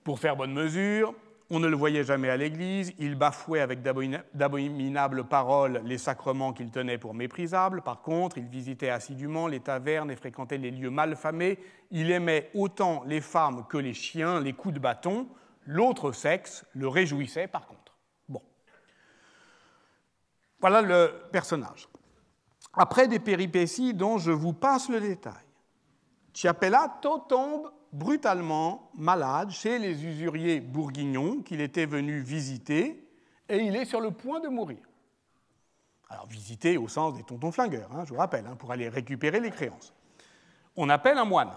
Pour faire bonne mesure, on ne le voyait jamais à l'église, il bafouait avec d'abominables paroles les sacrements qu'il tenait pour méprisables. Par contre, il visitait assidûment les tavernes et fréquentait les lieux malfamés. Il aimait autant les femmes que les chiens, les coups de bâton. L'autre sexe le réjouissait par contre. Bon. Voilà le personnage. Après des péripéties dont je vous passe le détail, tôt tombe brutalement malade chez les usuriers bourguignons qu'il était venu visiter et il est sur le point de mourir. Alors visiter au sens des tontons flingueurs, hein, je vous rappelle, hein, pour aller récupérer les créances. On appelle un moine.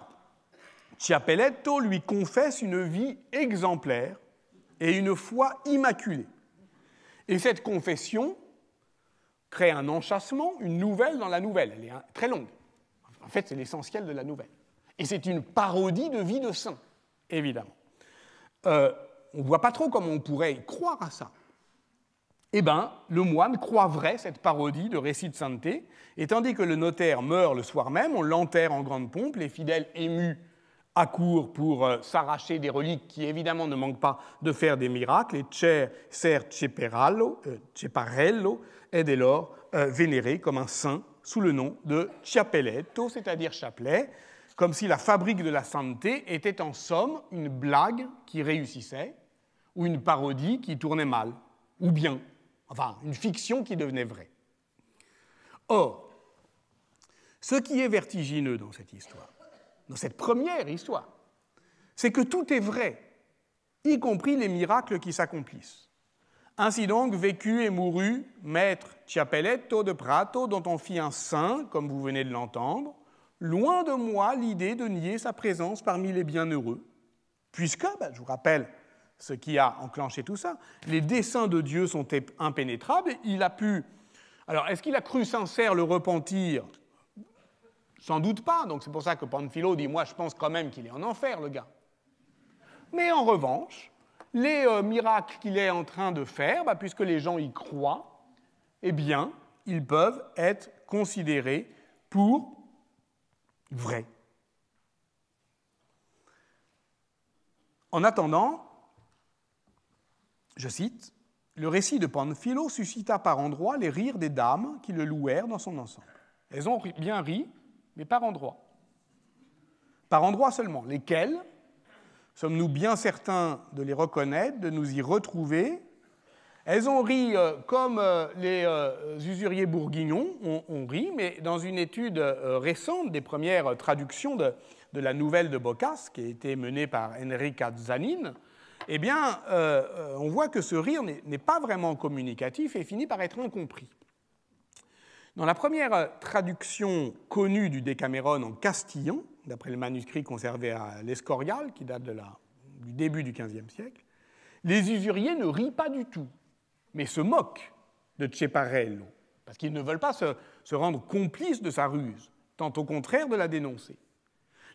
Chiappelletto lui confesse une vie exemplaire et une foi immaculée. Et cette confession crée un enchâssement, une nouvelle dans la nouvelle. Elle est hein, très longue. En fait, c'est l'essentiel de la nouvelle. Et c'est une parodie de vie de saint, évidemment. Euh, on ne voit pas trop comment on pourrait y croire à ça. Eh bien, le moine croit vrai cette parodie de récit de sainteté, et tandis que le notaire meurt le soir même, on l'enterre en grande pompe, les fidèles émus à court pour euh, s'arracher des reliques qui évidemment ne manquent pas de faire des miracles, et Cher euh, Ceparello est dès lors euh, vénéré comme un saint sous le nom de Chiapelletto, c'est-à-dire chapelet, comme si la fabrique de la santé était en somme une blague qui réussissait, ou une parodie qui tournait mal, ou bien, enfin, une fiction qui devenait vraie. Or, ce qui est vertigineux dans cette histoire, dans cette première histoire, c'est que tout est vrai, y compris les miracles qui s'accomplissent. Ainsi donc vécut et mourut Maître Chiapelletto de Prato, dont on fit un saint, comme vous venez de l'entendre, loin de moi l'idée de nier sa présence parmi les bienheureux, puisque, ben, je vous rappelle ce qui a enclenché tout ça, les desseins de Dieu sont impénétrables, il a pu... Alors, est-ce qu'il a cru sincère le repentir sans doute pas, donc c'est pour ça que Panfilo dit Moi, je pense quand même qu'il est en enfer, le gars. Mais en revanche, les euh, miracles qu'il est en train de faire, bah, puisque les gens y croient, eh bien, ils peuvent être considérés pour vrais. En attendant, je cite, le récit de Panfilo suscita par endroits les rires des dames qui le louèrent dans son ensemble. Elles ont bien ri, mais par endroits. Par endroits seulement. Lesquels Sommes-nous bien certains de les reconnaître, de nous y retrouver Elles ont ri euh, comme euh, les euh, usuriers bourguignons ont, ri, mais dans une étude récente des premières traductions de, la nouvelle de Boccace, qui a été menée par Enrica Zanin, eh bien, on voit que ce rire n'est pas vraiment communicatif et finit par être incompris. Dans la première euh, traduction connue du Décaméron en castillan, d'après le manuscrit conservé à l'Escorial, qui date du début du XVe siècle, les usuriers ne rient pas du tout, mais se moquent de Ceparello, parce qu'ils ne veulent pas se, rendre complices de sa ruse, tant au contraire de la dénoncer.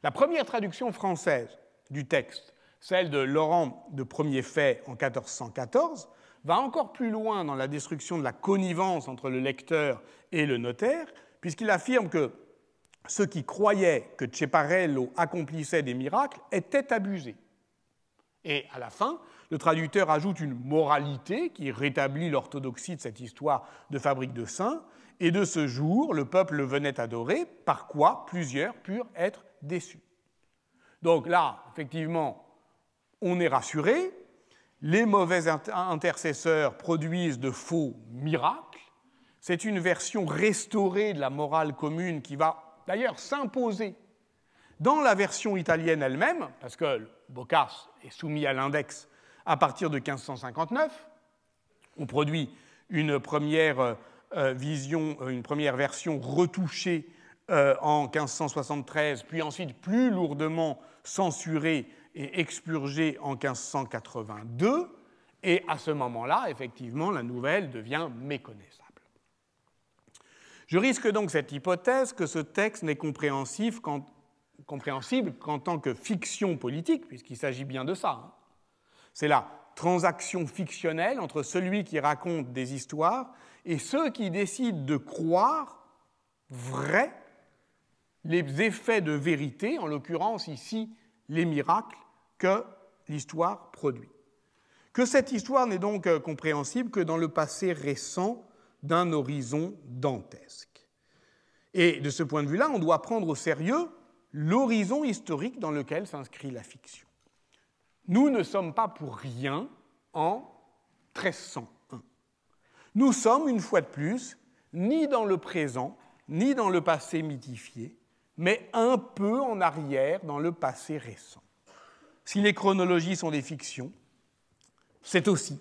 La première traduction française du texte, celle de Laurent de Premier Fait en 1414, va encore plus loin dans la destruction de la connivence entre le lecteur et le notaire, puisqu'il affirme que ceux qui croyaient que Ceparello accomplissait des miracles étaient abusés. Et à la fin, le traducteur ajoute une moralité qui rétablit l'orthodoxie de cette histoire de fabrique de saints. Et de ce jour, le peuple venait adorer, par quoi plusieurs purent être déçus. Donc là, effectivement, on est rassuré, les mauvais intercesseurs produisent de faux miracles. C'est une version restaurée de la morale commune qui va d'ailleurs s'imposer dans la version italienne elle-même, parce que Boccace est soumis à l'index à partir de 1559. On produit une première euh, euh, vision, euh, une première version retouchée en 1573, puis ensuite plus lourdement censurée et expurgé en 1582, et à ce moment-là, effectivement, la nouvelle devient méconnaissable. Je risque donc cette hypothèse que ce texte n'est compréhensif qu'en compréhensible qu'en tant que fiction politique, puisqu'il s'agit bien de ça. Hein. C'est la transaction fictionnelle entre celui qui raconte des histoires et ceux qui décident de croire vrai les effets de vérité, en l'occurrence ici les miracles que l'histoire produit. Que cette histoire n'est donc euh, compréhensible que dans le passé récent d'un horizon dantesque. Et de ce point de vue-là, on doit prendre au sérieux l'horizon historique dans lequel s'inscrit la fiction. Nous ne sommes pas pour rien en 1301. Nous sommes, une fois de plus, ni dans le présent, ni dans le passé mythifié, mais un peu en arrière dans le passé récent. Si les chronologies sont des fictions, c'est aussi,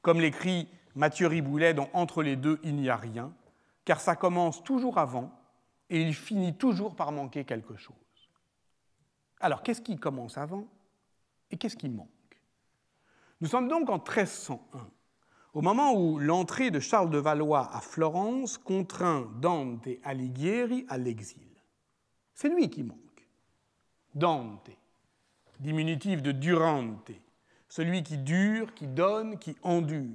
comme l'écrit Mathieu Riboulet dans Entre les deux, il n'y a rien, car ça commence toujours avant et il finit toujours par manquer quelque chose. Alors, qu'est-ce qui commence avant et qu'est-ce qui manque Nous sommes donc en 1301, au moment où l'entrée de Charles de Valois à Florence contraint Dante Alighieri à l'exil. C'est lui qui manque. Dante diminutif de durante, celui qui dure, qui donne, qui endure.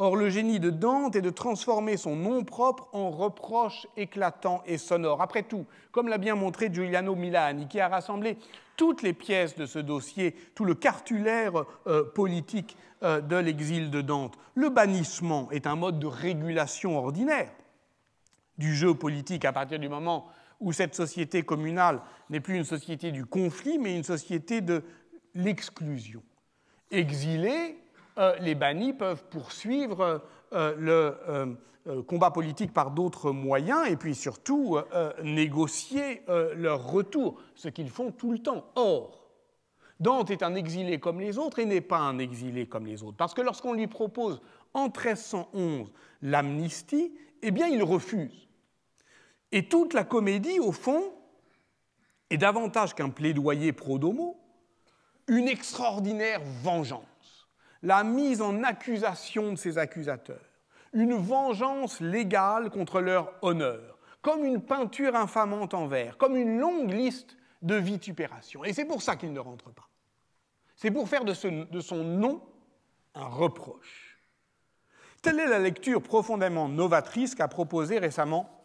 Or le génie de Dante est de transformer son nom propre en reproche éclatant et sonore. Après tout, comme l'a bien montré Giuliano Milani, qui a rassemblé toutes les pièces de ce dossier, tout le cartulaire euh, politique euh, de l'exil de Dante, le bannissement est un mode de régulation ordinaire du jeu politique à partir du moment où cette société communale n'est plus une société du conflit, mais une société de l'exclusion. Exilés, euh, les bannis peuvent poursuivre euh, le euh, combat politique par d'autres moyens et puis surtout négocier leur retour, ce qu'ils font tout le temps. Or, Dante est un exilé comme les autres et n'est pas un exilé comme les autres, parce que lorsqu'on lui propose en 1311 l'amnistie, eh bien il refuse. Et toute la comédie, au fond, est davantage qu'un plaidoyer pro-domo, une extraordinaire vengeance, la mise en accusation de ses accusateurs, une vengeance légale contre leur honneur, comme une peinture infamante en verre, comme une longue liste de vitupérations. Et c'est pour ça qu'il ne rentre pas. C'est pour faire de, ce, de son nom un reproche. Telle est la lecture profondément novatrice qu'a proposée récemment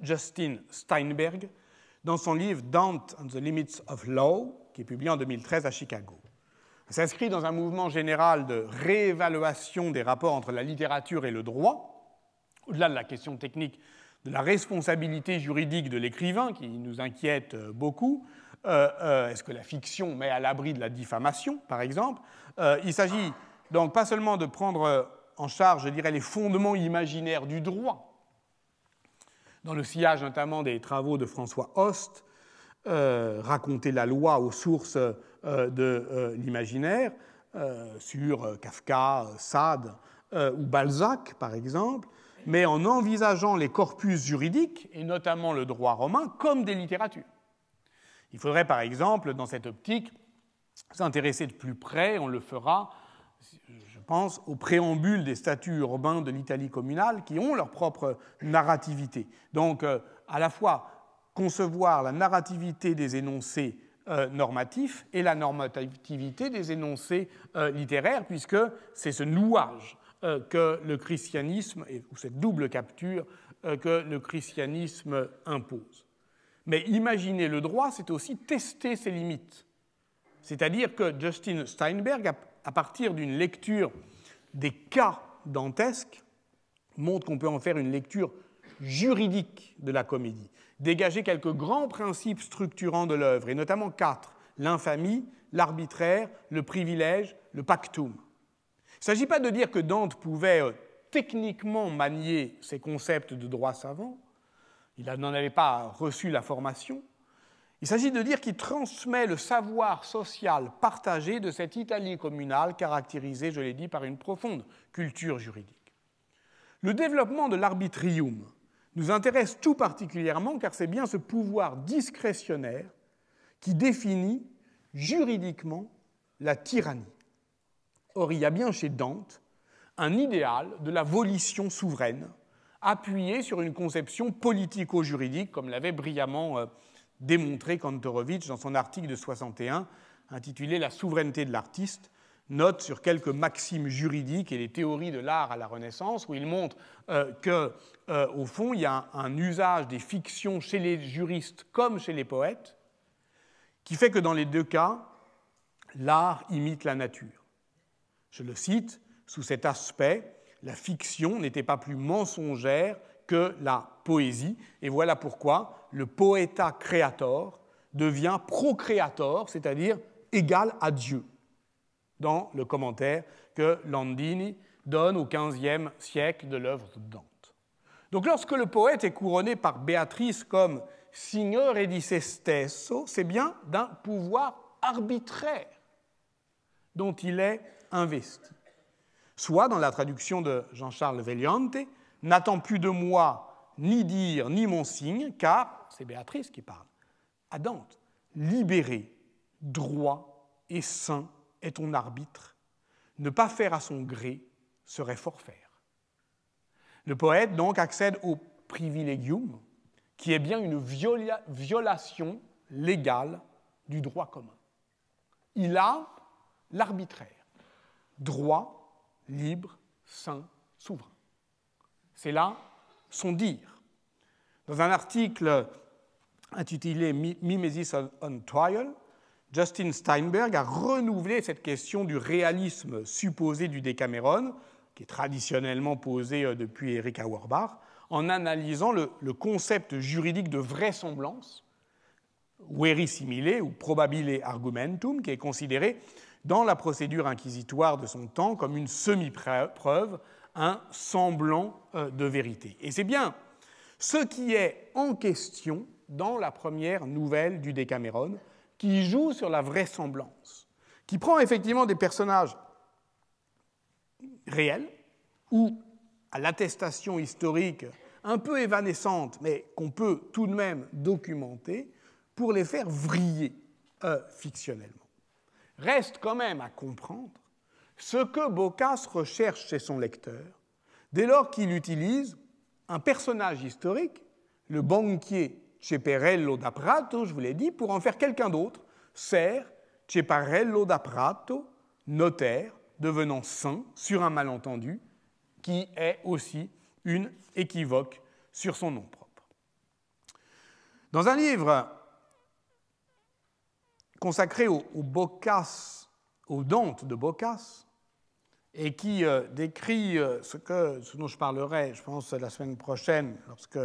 Justin Steinberg dans son livre *Dante and the Limits of Law, qui est publié en 2013 à Chicago. Il s'inscrit dans un mouvement général de réévaluation des rapports entre la littérature et le droit, au-delà de la question technique de la responsabilité juridique de l'écrivain, qui nous inquiète euh, beaucoup. Euh, euh, est-ce que la fiction met à l'abri de la diffamation, par exemple Il s'agit donc pas seulement de prendre en charge, je dirais, les fondements imaginaires du droit, dans le sillage notamment des travaux de François Host, euh, raconter la loi aux sources euh, de euh, l'imaginaire, sur Kafka, Sade ou Balzac par exemple, mais en envisageant les corpus juridiques, et notamment le droit romain, comme des littératures. Il faudrait par exemple, dans cette optique, s'intéresser de plus près, on le fera, pense aux préambules des statuts urbains de l'Italie communale qui ont leur propre narrativité. Donc, euh, à la fois concevoir la narrativité des énoncés euh, normatifs et la normativité des énoncés euh, littéraires, puisque c'est ce nouage que le christianisme, ou cette double capture que le christianisme impose. Mais imaginer le droit, c'est aussi tester ses limites. C'est-à-dire que Justin Steinberg a à partir d'une lecture des cas dantesques, montre qu'on peut en faire une lecture juridique de la comédie, dégager quelques grands principes structurants de l'œuvre, et notamment quatre, l'infamie, l'arbitraire, le privilège, le pactum. Il ne s'agit pas de dire que Dante pouvait euh, techniquement manier ces concepts de droit savant, il n'en avait pas reçu la formation, il s'agit de dire qu'il transmet le savoir social partagé de cette Italie communale caractérisée, je l'ai dit, par une profonde culture juridique. Le développement de l'arbitrium nous intéresse tout particulièrement car c'est bien ce pouvoir discrétionnaire qui définit juridiquement la tyrannie. Or, il y a bien chez Dante un idéal de la volition souveraine appuyé sur une conception politico-juridique comme l'avait brillamment... Euh, démontré Kantorowicz dans son article de 61 intitulé La souveraineté de l'artiste, note sur quelques maximes juridiques et les théories de l'art à la Renaissance, où il montre euh, que, euh, au fond, il y a un usage des fictions chez les juristes comme chez les poètes, qui fait que dans les deux cas, l'art imite la nature. Je le cite, sous cet aspect, la fiction n'était pas plus mensongère que la poésie. Et voilà pourquoi le poeta creator devient procreator, c'est-à-dire égal à Dieu, dans le commentaire que Landini donne au XVe siècle de l'œuvre de Dante. Donc lorsque le poète est couronné par Béatrice comme Signor edicestesso, stesso, c'est bien d'un pouvoir arbitraire dont il est investi. Soit dans la traduction de Jean-Charles Veliante, N'attends plus de moi ni dire ni mon signe, car, c'est Béatrice qui parle, à Dante, libéré, droit et saint est ton arbitre. Ne pas faire à son gré serait forfaire. Le poète donc accède au privilegium, qui est bien une violation légale du droit commun. Il a l'arbitraire, droit, libre, saint, souverain. C'est là son dire. Dans un article intitulé Mimesis on Trial, Justin Steinberg a renouvelé cette question du réalisme supposé du Décameron, qui est traditionnellement posé euh, depuis Eric Auerbach, en analysant le, le concept juridique de vraisemblance, verisimile ou probabile argumentum, qui est considéré dans la procédure inquisitoire de son temps comme une semi-preuve un semblant euh, de vérité. Et c'est bien ce qui est en question dans la première nouvelle du Décaméron, qui joue sur la vraisemblance, qui prend effectivement des personnages réels ou à l'attestation historique un peu évanescente, mais qu'on peut tout de même documenter, pour les faire vriller euh, fictionnellement. Reste quand même à comprendre ce que Boccace recherche chez son lecteur, dès lors qu'il utilise un personnage historique, le banquier Ceperello da Prato, je vous l'ai dit, pour en faire quelqu'un d'autre, sert Ceperello da Prato, notaire, devenant saint sur un malentendu, qui est aussi une équivoque sur son nom propre. Dans un livre consacré au, au Boccace, au Dante de Boccace, et qui euh, décrit euh, ce, que, ce dont je parlerai, je pense, la semaine prochaine, lorsque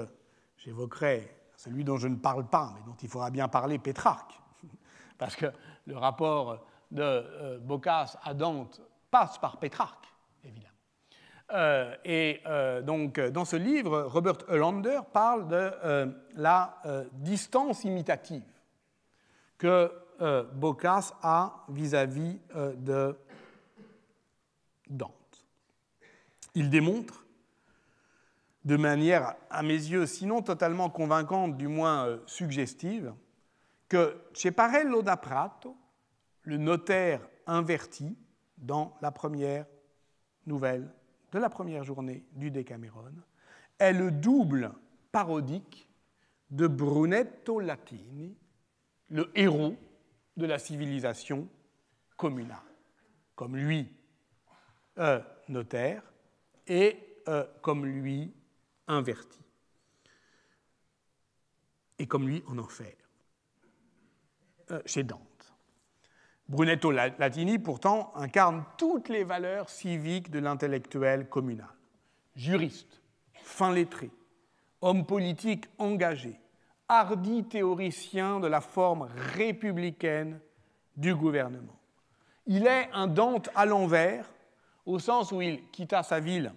j'évoquerai celui dont je ne parle pas, mais dont il faudra bien parler, Pétrarque. Parce que le rapport de euh, Boccace à Dante passe par Pétrarque, évidemment. et donc, dans ce livre, Robert Hollander parle de la distance imitative que Boccace a vis-à-vis -vis de Dante. Il démontre, de manière, à mes yeux, sinon totalement convaincante, du moins euh, suggestive, que Ceparello da Prato, le notaire inverti dans la première nouvelle de la première journée du Decameron, est le double parodique de Brunetto Latini, le héros de la civilisation communale. Comme lui, notaire et, euh, comme lui, inverti. Et comme lui, en enfer, euh, chez Dante. Brunetto Latini, pourtant, incarne toutes les valeurs civiques de l'intellectuel communal. Juriste, fin lettré, homme politique engagé, hardi théoricien de la forme républicaine du gouvernement. Il est un Dante à l'envers au sens où il quitta sa ville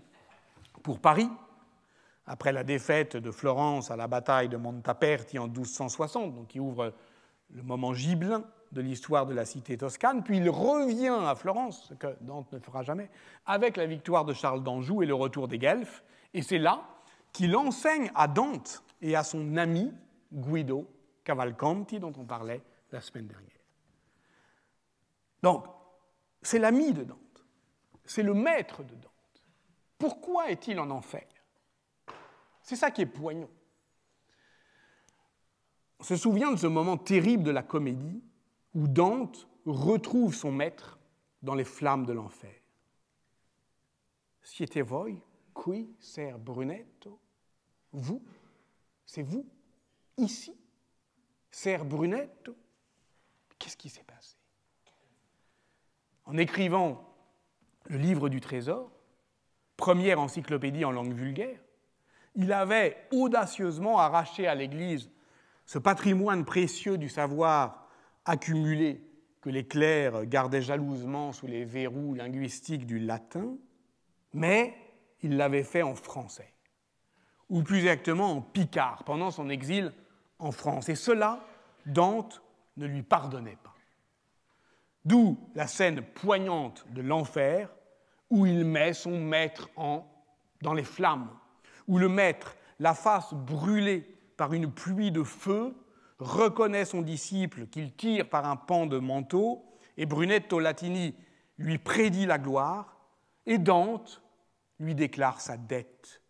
pour Paris, après la défaite de Florence à la bataille de Montaperti en 1260, donc qui ouvre le moment gibelin de l'histoire de la cité toscane, puis il revient à Florence, ce que Dante ne fera jamais, avec la victoire de Charles d'Anjou et le retour des Guelfes, et c'est là qu'il enseigne à Dante et à son ami Guido Cavalcanti, dont on parlait la semaine dernière. Donc, c'est l'ami de Dante. C'est le maître de Dante. Pourquoi est-il en enfer C'est ça qui est poignant. On se souvient de ce moment terrible de la comédie où Dante retrouve son maître dans les flammes de l'enfer. Si était voi, qui ser Brunetto Vous, c'est vous, ici, ser Brunetto Qu'est-ce qui s'est passé En écrivant le livre du trésor, première encyclopédie en langue vulgaire, il avait audacieusement arraché à l'Église ce patrimoine précieux du savoir accumulé que les clercs gardaient jalousement sous les verrous linguistiques du latin, mais il l'avait fait en français, ou plus exactement en picard, pendant son exil en France. Et cela, Dante ne lui pardonnait pas. D'où la scène poignante de l'enfer où il met son maître en, dans les flammes, où le maître, la face brûlée par une pluie de feu, reconnaît son disciple qu'il tire par un pan de manteau, et Brunetto Latini lui prédit la gloire, et Dante lui déclare sa dette.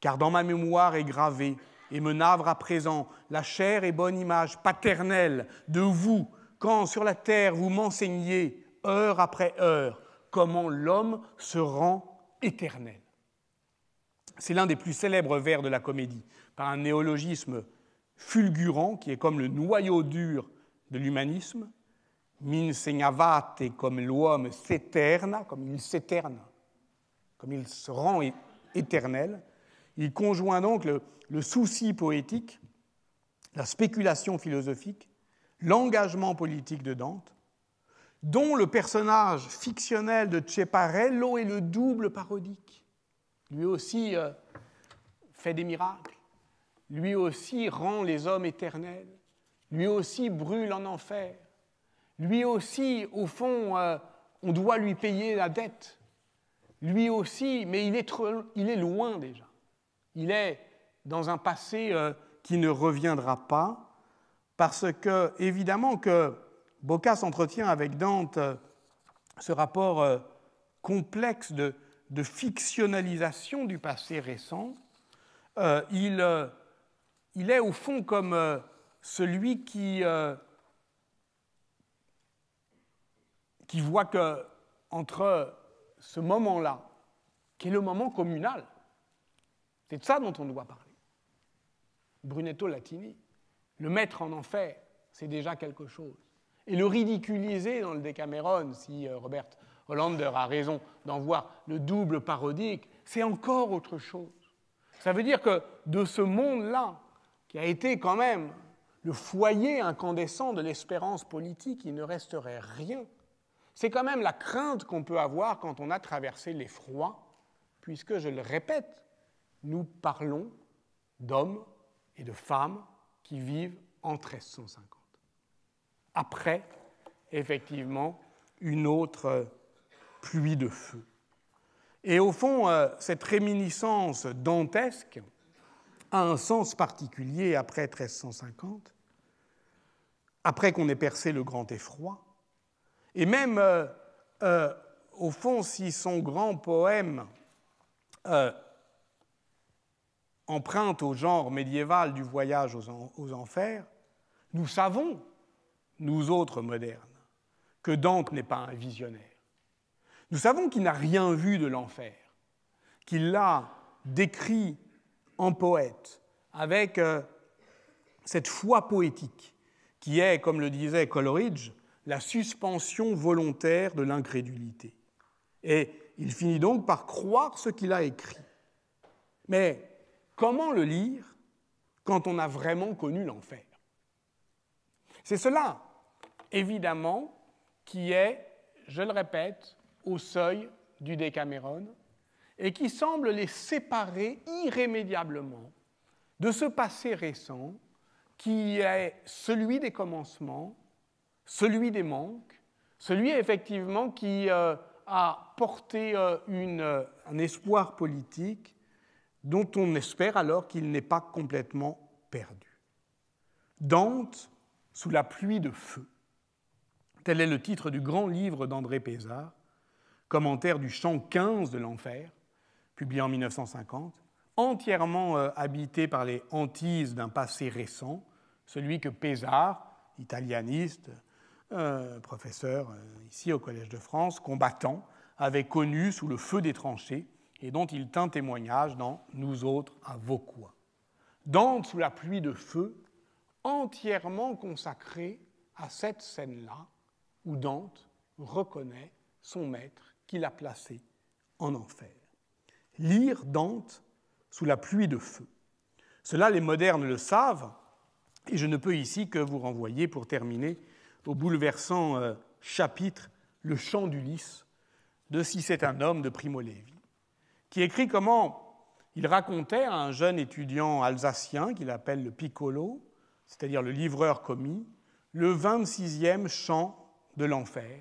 Car dans ma mémoire est gravée, et me navre à présent, la chère et bonne image paternelle de vous, quand sur la terre vous m'enseignez, heure après heure, comment l'homme se rend éternel. C'est l'un des plus célèbres vers de la comédie, par un néologisme fulgurant qui est comme le noyau dur de l'humanisme. Min segnavate comme l'homme s'éterna, comme il s'éterne, comme il se rend éternel. Il conjoint donc le souci poétique, la spéculation philosophique, l'engagement politique de Dante dont le personnage fictionnel de Ceparello est le double parodique. Lui aussi euh, fait des miracles, lui aussi rend les hommes éternels, lui aussi brûle en enfer, lui aussi, au fond, euh, on doit lui payer la dette, lui aussi, mais il est, trop, il est loin déjà. Il est dans un passé euh, qui ne reviendra pas, parce que, évidemment, que Bocca entretient avec Dante euh, ce rapport euh, complexe de, fictionnalisation du passé récent. Euh, il, est au fond comme celui qui, voit que entre ce moment-là, qui est le moment communal, c'est de ça dont on doit parler. Brunetto Latini, le maître en enfer, c'est déjà quelque chose et le ridiculiser dans le Décameron, si euh, Robert Hollander a raison d'en voir le double parodique, c'est encore autre chose. Ça veut dire que de ce monde-là, qui a été quand même le foyer incandescent de l'espérance politique, il ne resterait rien. C'est quand même la crainte qu'on peut avoir quand on a traversé l'effroi, puisque, je le répète, nous parlons d'hommes et de femmes qui vivent en 1350 après, effectivement, une autre pluie de feu. Et au fond, euh, cette réminiscence dantesque a un sens particulier après 1350, après qu'on ait percé le grand effroi, et même, euh, euh, au fond, si son grand poème emprunte au genre médiéval du voyage aux enfers, nous savons nous autres modernes, que Dante n'est pas un visionnaire. Nous savons qu'il n'a rien vu de l'enfer, qu'il l'a décrit en poète, avec euh, cette foi poétique qui est, comme le disait Coleridge, la suspension volontaire de l'incrédulité. Et il finit donc par croire ce qu'il a écrit. Mais comment le lire quand on a vraiment connu l'enfer c'est cela, évidemment, qui est, je le répète, au seuil du Décaméron et qui semble les séparer irrémédiablement de ce passé récent qui est celui des commencements, celui des manques, celui effectivement qui euh, a porté euh, euh, un espoir politique dont on espère alors qu'il n'est pas complètement perdu. Dante sous la pluie de feu. Tel est le titre du grand livre d'André Pézard, commentaire du chant 15 de l'enfer, publié en 1950, entièrement euh, habité par les hantises d'un passé récent, celui que Pézard, italianiste, euh, professeur euh, ici au Collège de France, combattant, avait connu sous le feu des tranchées et dont il tint témoignage dans Nous autres à Vauquois. Dante, sous la pluie de feu, entièrement consacré à cette scène-là où Dante reconnaît son maître qui l'a placé en enfer. Lire Dante sous la pluie de feu. Cela, les modernes le savent, et je ne peux ici que vous renvoyer pour terminer au bouleversant euh, chapitre Le chant d'Ulysse de Si c'est un homme de Primo Levi, qui écrit comment il racontait à un jeune étudiant alsacien qu'il appelle le Piccolo c'est-à-dire le livreur commis, le 26e chant de l'enfer,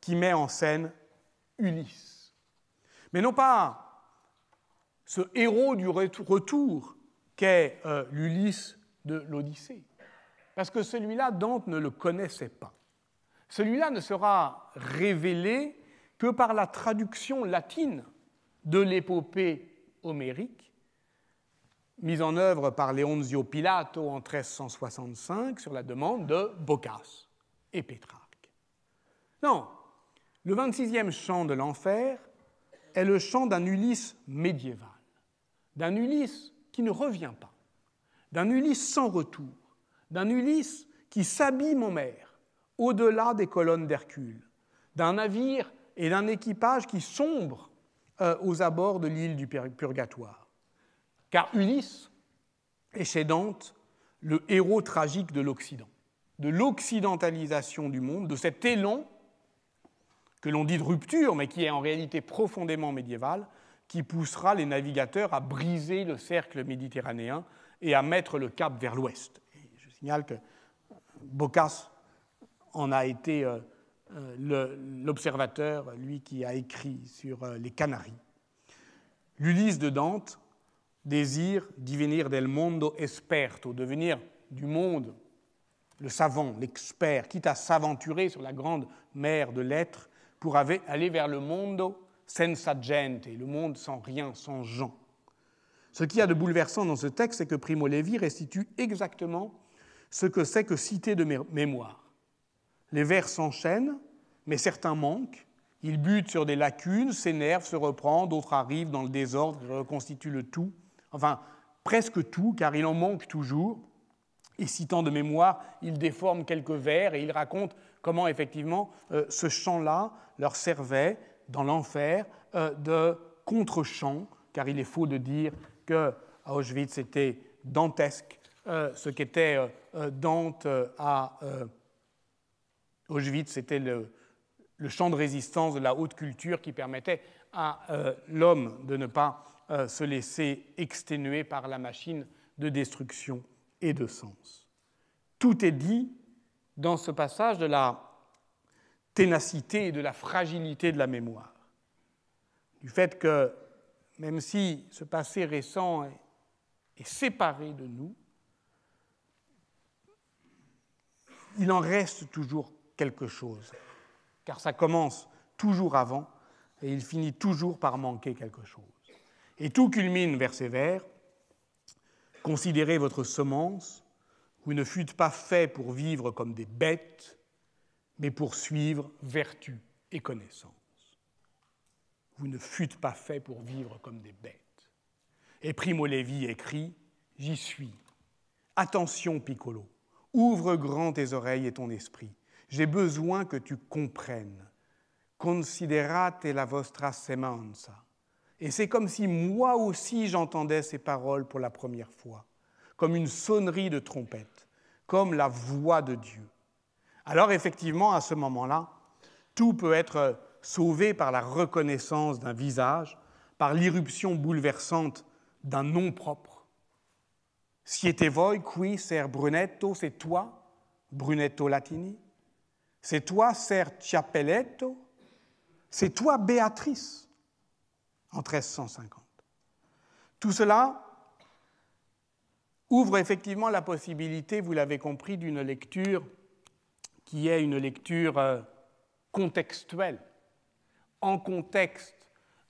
qui met en scène Ulysse. Mais non pas ce héros du retour qu'est euh, l'Ulysse de l'Odyssée, parce que celui-là, Dante ne le connaissait pas. Celui-là ne sera révélé que par la traduction latine de l'épopée homérique mise en œuvre par Leonzio Pilato en 1365 sur la demande de Bocas et Pétrarque. Non, le 26e chant de l'enfer est le chant d'un Ulysse médiéval, d'un Ulysse qui ne revient pas, d'un Ulysse sans retour, d'un Ulysse qui s'abîme en mer, au-delà des colonnes d'Hercule, d'un navire et d'un équipage qui sombre euh, aux abords de l'île du Purgatoire car Ulysse est chez Dante le héros tragique de l'Occident, de l'occidentalisation du monde, de cet élan que l'on dit de rupture, mais qui est en réalité profondément médiéval, qui poussera les navigateurs à briser le cercle méditerranéen et à mettre le cap vers l'ouest. Je signale que Bocas en a été euh, euh, l'observateur, lui qui a écrit sur euh, les Canaries. L'Ulysse de Dante Désir venir del mondo esperto, devenir du monde le savant, l'expert, quitte à s'aventurer sur la grande mer de l'être pour aller vers le mondo senza gente, le monde sans rien, sans gens. Ce qui y a de bouleversant dans ce texte, c'est que Primo Levi restitue exactement ce que c'est que citer de mémoire. Les vers s'enchaînent, mais certains manquent. Ils butent sur des lacunes, s'énervent, se reprend, d'autres arrivent dans le désordre et reconstituent le tout enfin presque tout, car il en manque toujours. Et citant de mémoire, il déforme quelques vers et il raconte comment effectivement euh, ce chant-là leur servait dans l'enfer euh, de contre-chant, car il est faux de dire que Auschwitz c'était dantesque euh, ce qu'était Dante à Auschwitz, c'était le, le champ de résistance de la haute culture qui permettait à l'homme de ne pas euh, se laisser exténuer par la machine de destruction et de sens. Tout est dit dans ce passage de la ténacité et de la fragilité de la mémoire. Du fait que, même si ce passé récent est séparé de nous, il en reste toujours quelque chose, car ça commence toujours avant et il finit toujours par manquer quelque chose. Et tout culmine vers ces vers. Considérez votre semence, vous ne fûtes pas fait pour vivre comme des bêtes, mais pour suivre vertu et connaissance. Vous ne fûtes pas fait pour vivre comme des bêtes. Et Primo Levi écrit J'y suis. Attention, Piccolo, ouvre grand tes oreilles et ton esprit. J'ai besoin que tu comprennes. Considérate la vostra semenza et c'est comme si moi aussi j'entendais ces paroles pour la première fois, comme une sonnerie de trompette, comme la voix de Dieu. Alors effectivement, à ce moment-là, tout peut être sauvé par la reconnaissance d'un visage, par l'irruption bouleversante d'un nom propre. Siete voi qui ser Brunetto, c'est toi, Brunetto Latini. C'est toi, ser Ciappelletto. C'est toi, Béatrice en 1350. Tout cela ouvre effectivement la possibilité, vous l'avez compris, d'une lecture qui est une lecture euh, contextuelle, en contexte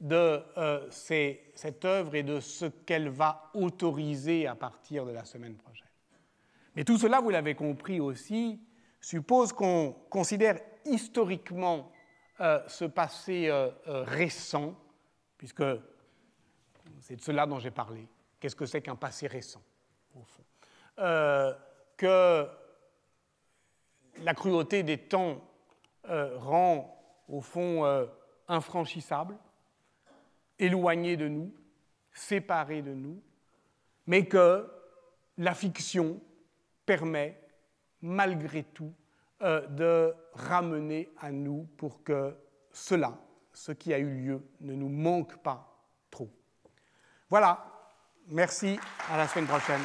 de euh, cette œuvre et de ce qu'elle va autoriser à partir de la semaine prochaine. Mais tout cela, vous l'avez compris aussi, suppose qu'on considère historiquement euh, ce passé récent puisque c'est de cela dont j'ai parlé. Qu'est-ce que c'est qu'un passé récent, au fond euh, Que la cruauté des temps euh, rend, au fond, euh, infranchissable, éloigné de nous, séparé de nous, mais que la fiction permet, malgré tout, de ramener à nous pour que cela ce qui a eu lieu ne nous manque pas trop. Voilà, merci, à la semaine prochaine.